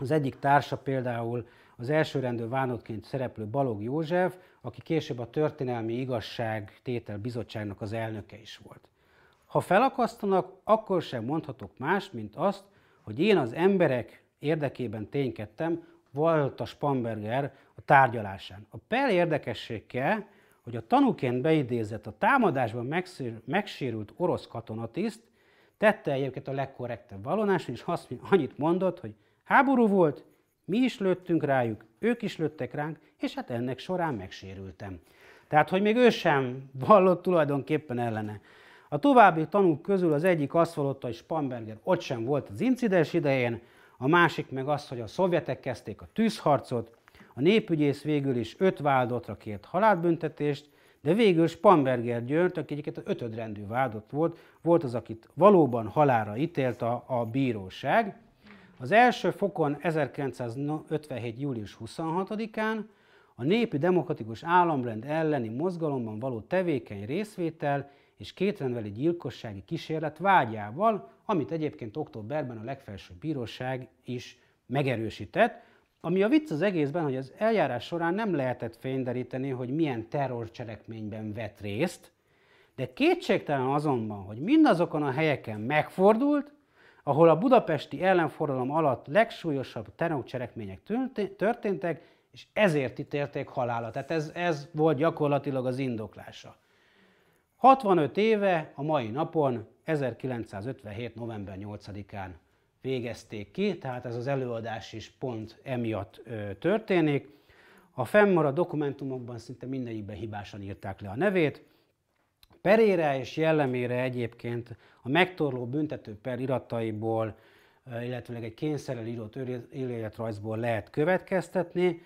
az egyik társa például az elsőrendű vánottként szereplő Balog József, aki később a Történelmi Igazság Tétel Bizottságnak az elnöke is volt. Ha felakasztanak, akkor sem mondhatok más, mint azt, hogy én az emberek érdekében ténykedtem, volt a Spamberger a tárgyalásán. A Pell érdekességkel, hogy a tanúként beidézett a támadásban megsérült orosz katonatiszt tette egyébként a legkorrektebb vallonást, és azt annyit mondott, hogy Háború volt, mi is lőttünk rájuk, ők is lőttek ránk, és hát ennek során megsérültem. Tehát, hogy még ő sem vallott tulajdonképpen ellene. A további tanúk közül az egyik azt vallotta, hogy Spamberger ott sem volt az incidens idején, a másik meg az, hogy a szovjetek kezdték a tűzharcot, a népügyész végül is öt vádotra kért halálbüntetést, de végül Spamberger György, aki egyiket az ötödrendű vádott volt, volt az, akit valóban halára ítélt a, a bíróság, az első fokon 1957. július 26-án a népi demokratikus államrend elleni mozgalomban való tevékeny részvétel és kétrendveli gyilkossági kísérlet vágyával, amit egyébként októberben a legfelsőbb bíróság is megerősített, ami a vicc az egészben, hogy az eljárás során nem lehetett fényderíteni, hogy milyen terrorcselekményben vett részt, de kétségtelen azonban, hogy mindazokon a helyeken megfordult, ahol a budapesti ellenforradalom alatt legsúlyosabb terrorcselekmények történtek, és ezért ítélték halála. Tehát ez, ez volt gyakorlatilag az indoklása. 65 éve a mai napon, 1957. november 8-án végezték ki, tehát ez az előadás is pont emiatt ö, történik. A fennmaradt dokumentumokban szinte mindegyikben hibásan írták le a nevét, Perére és jellemére egyébként a megtorló büntető per irataiból, illetőleg egy kényszerrel írott életrajzból lehet következtetni.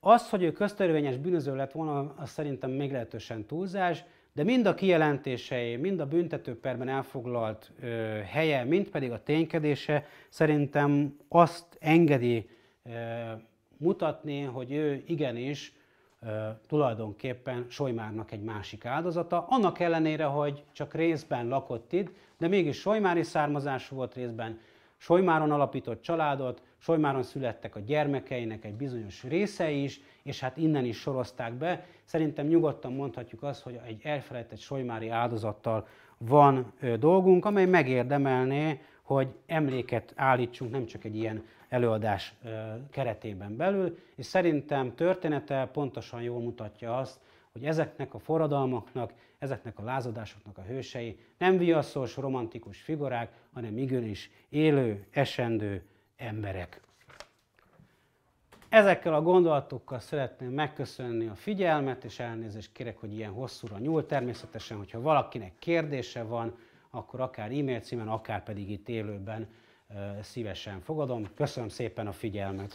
Az, hogy ő köztörvényes bűnöző lett volna, az szerintem meglehetősen túlzás, de mind a kijelentései, mind a büntetőperben elfoglalt ö, helye, mind pedig a ténykedése szerintem azt engedi ö, mutatni, hogy ő igenis tulajdonképpen Sojmárnak egy másik áldozata, annak ellenére, hogy csak részben lakott itt, de mégis Sojmári származású volt részben, Sojmáron alapított családot, Sojmáron születtek a gyermekeinek egy bizonyos része is, és hát innen is sorozták be. Szerintem nyugodtan mondhatjuk azt, hogy egy elfelejtett Sojmári áldozattal van dolgunk, amely megérdemelné hogy emléket állítsunk nem csak egy ilyen előadás keretében belül, és szerintem története pontosan jól mutatja azt, hogy ezeknek a forradalmaknak, ezeknek a lázadásoknak a hősei nem viaszos, romantikus figurák, hanem igenis élő, esendő emberek. Ezekkel a gondolatokkal szeretném megköszönni a figyelmet, és elnézést kérek, hogy ilyen hosszúra nyúl. Természetesen, hogyha valakinek kérdése van, akkor akár e-mail címen, akár pedig itt élőben szívesen fogadom. Köszönöm szépen a figyelmet!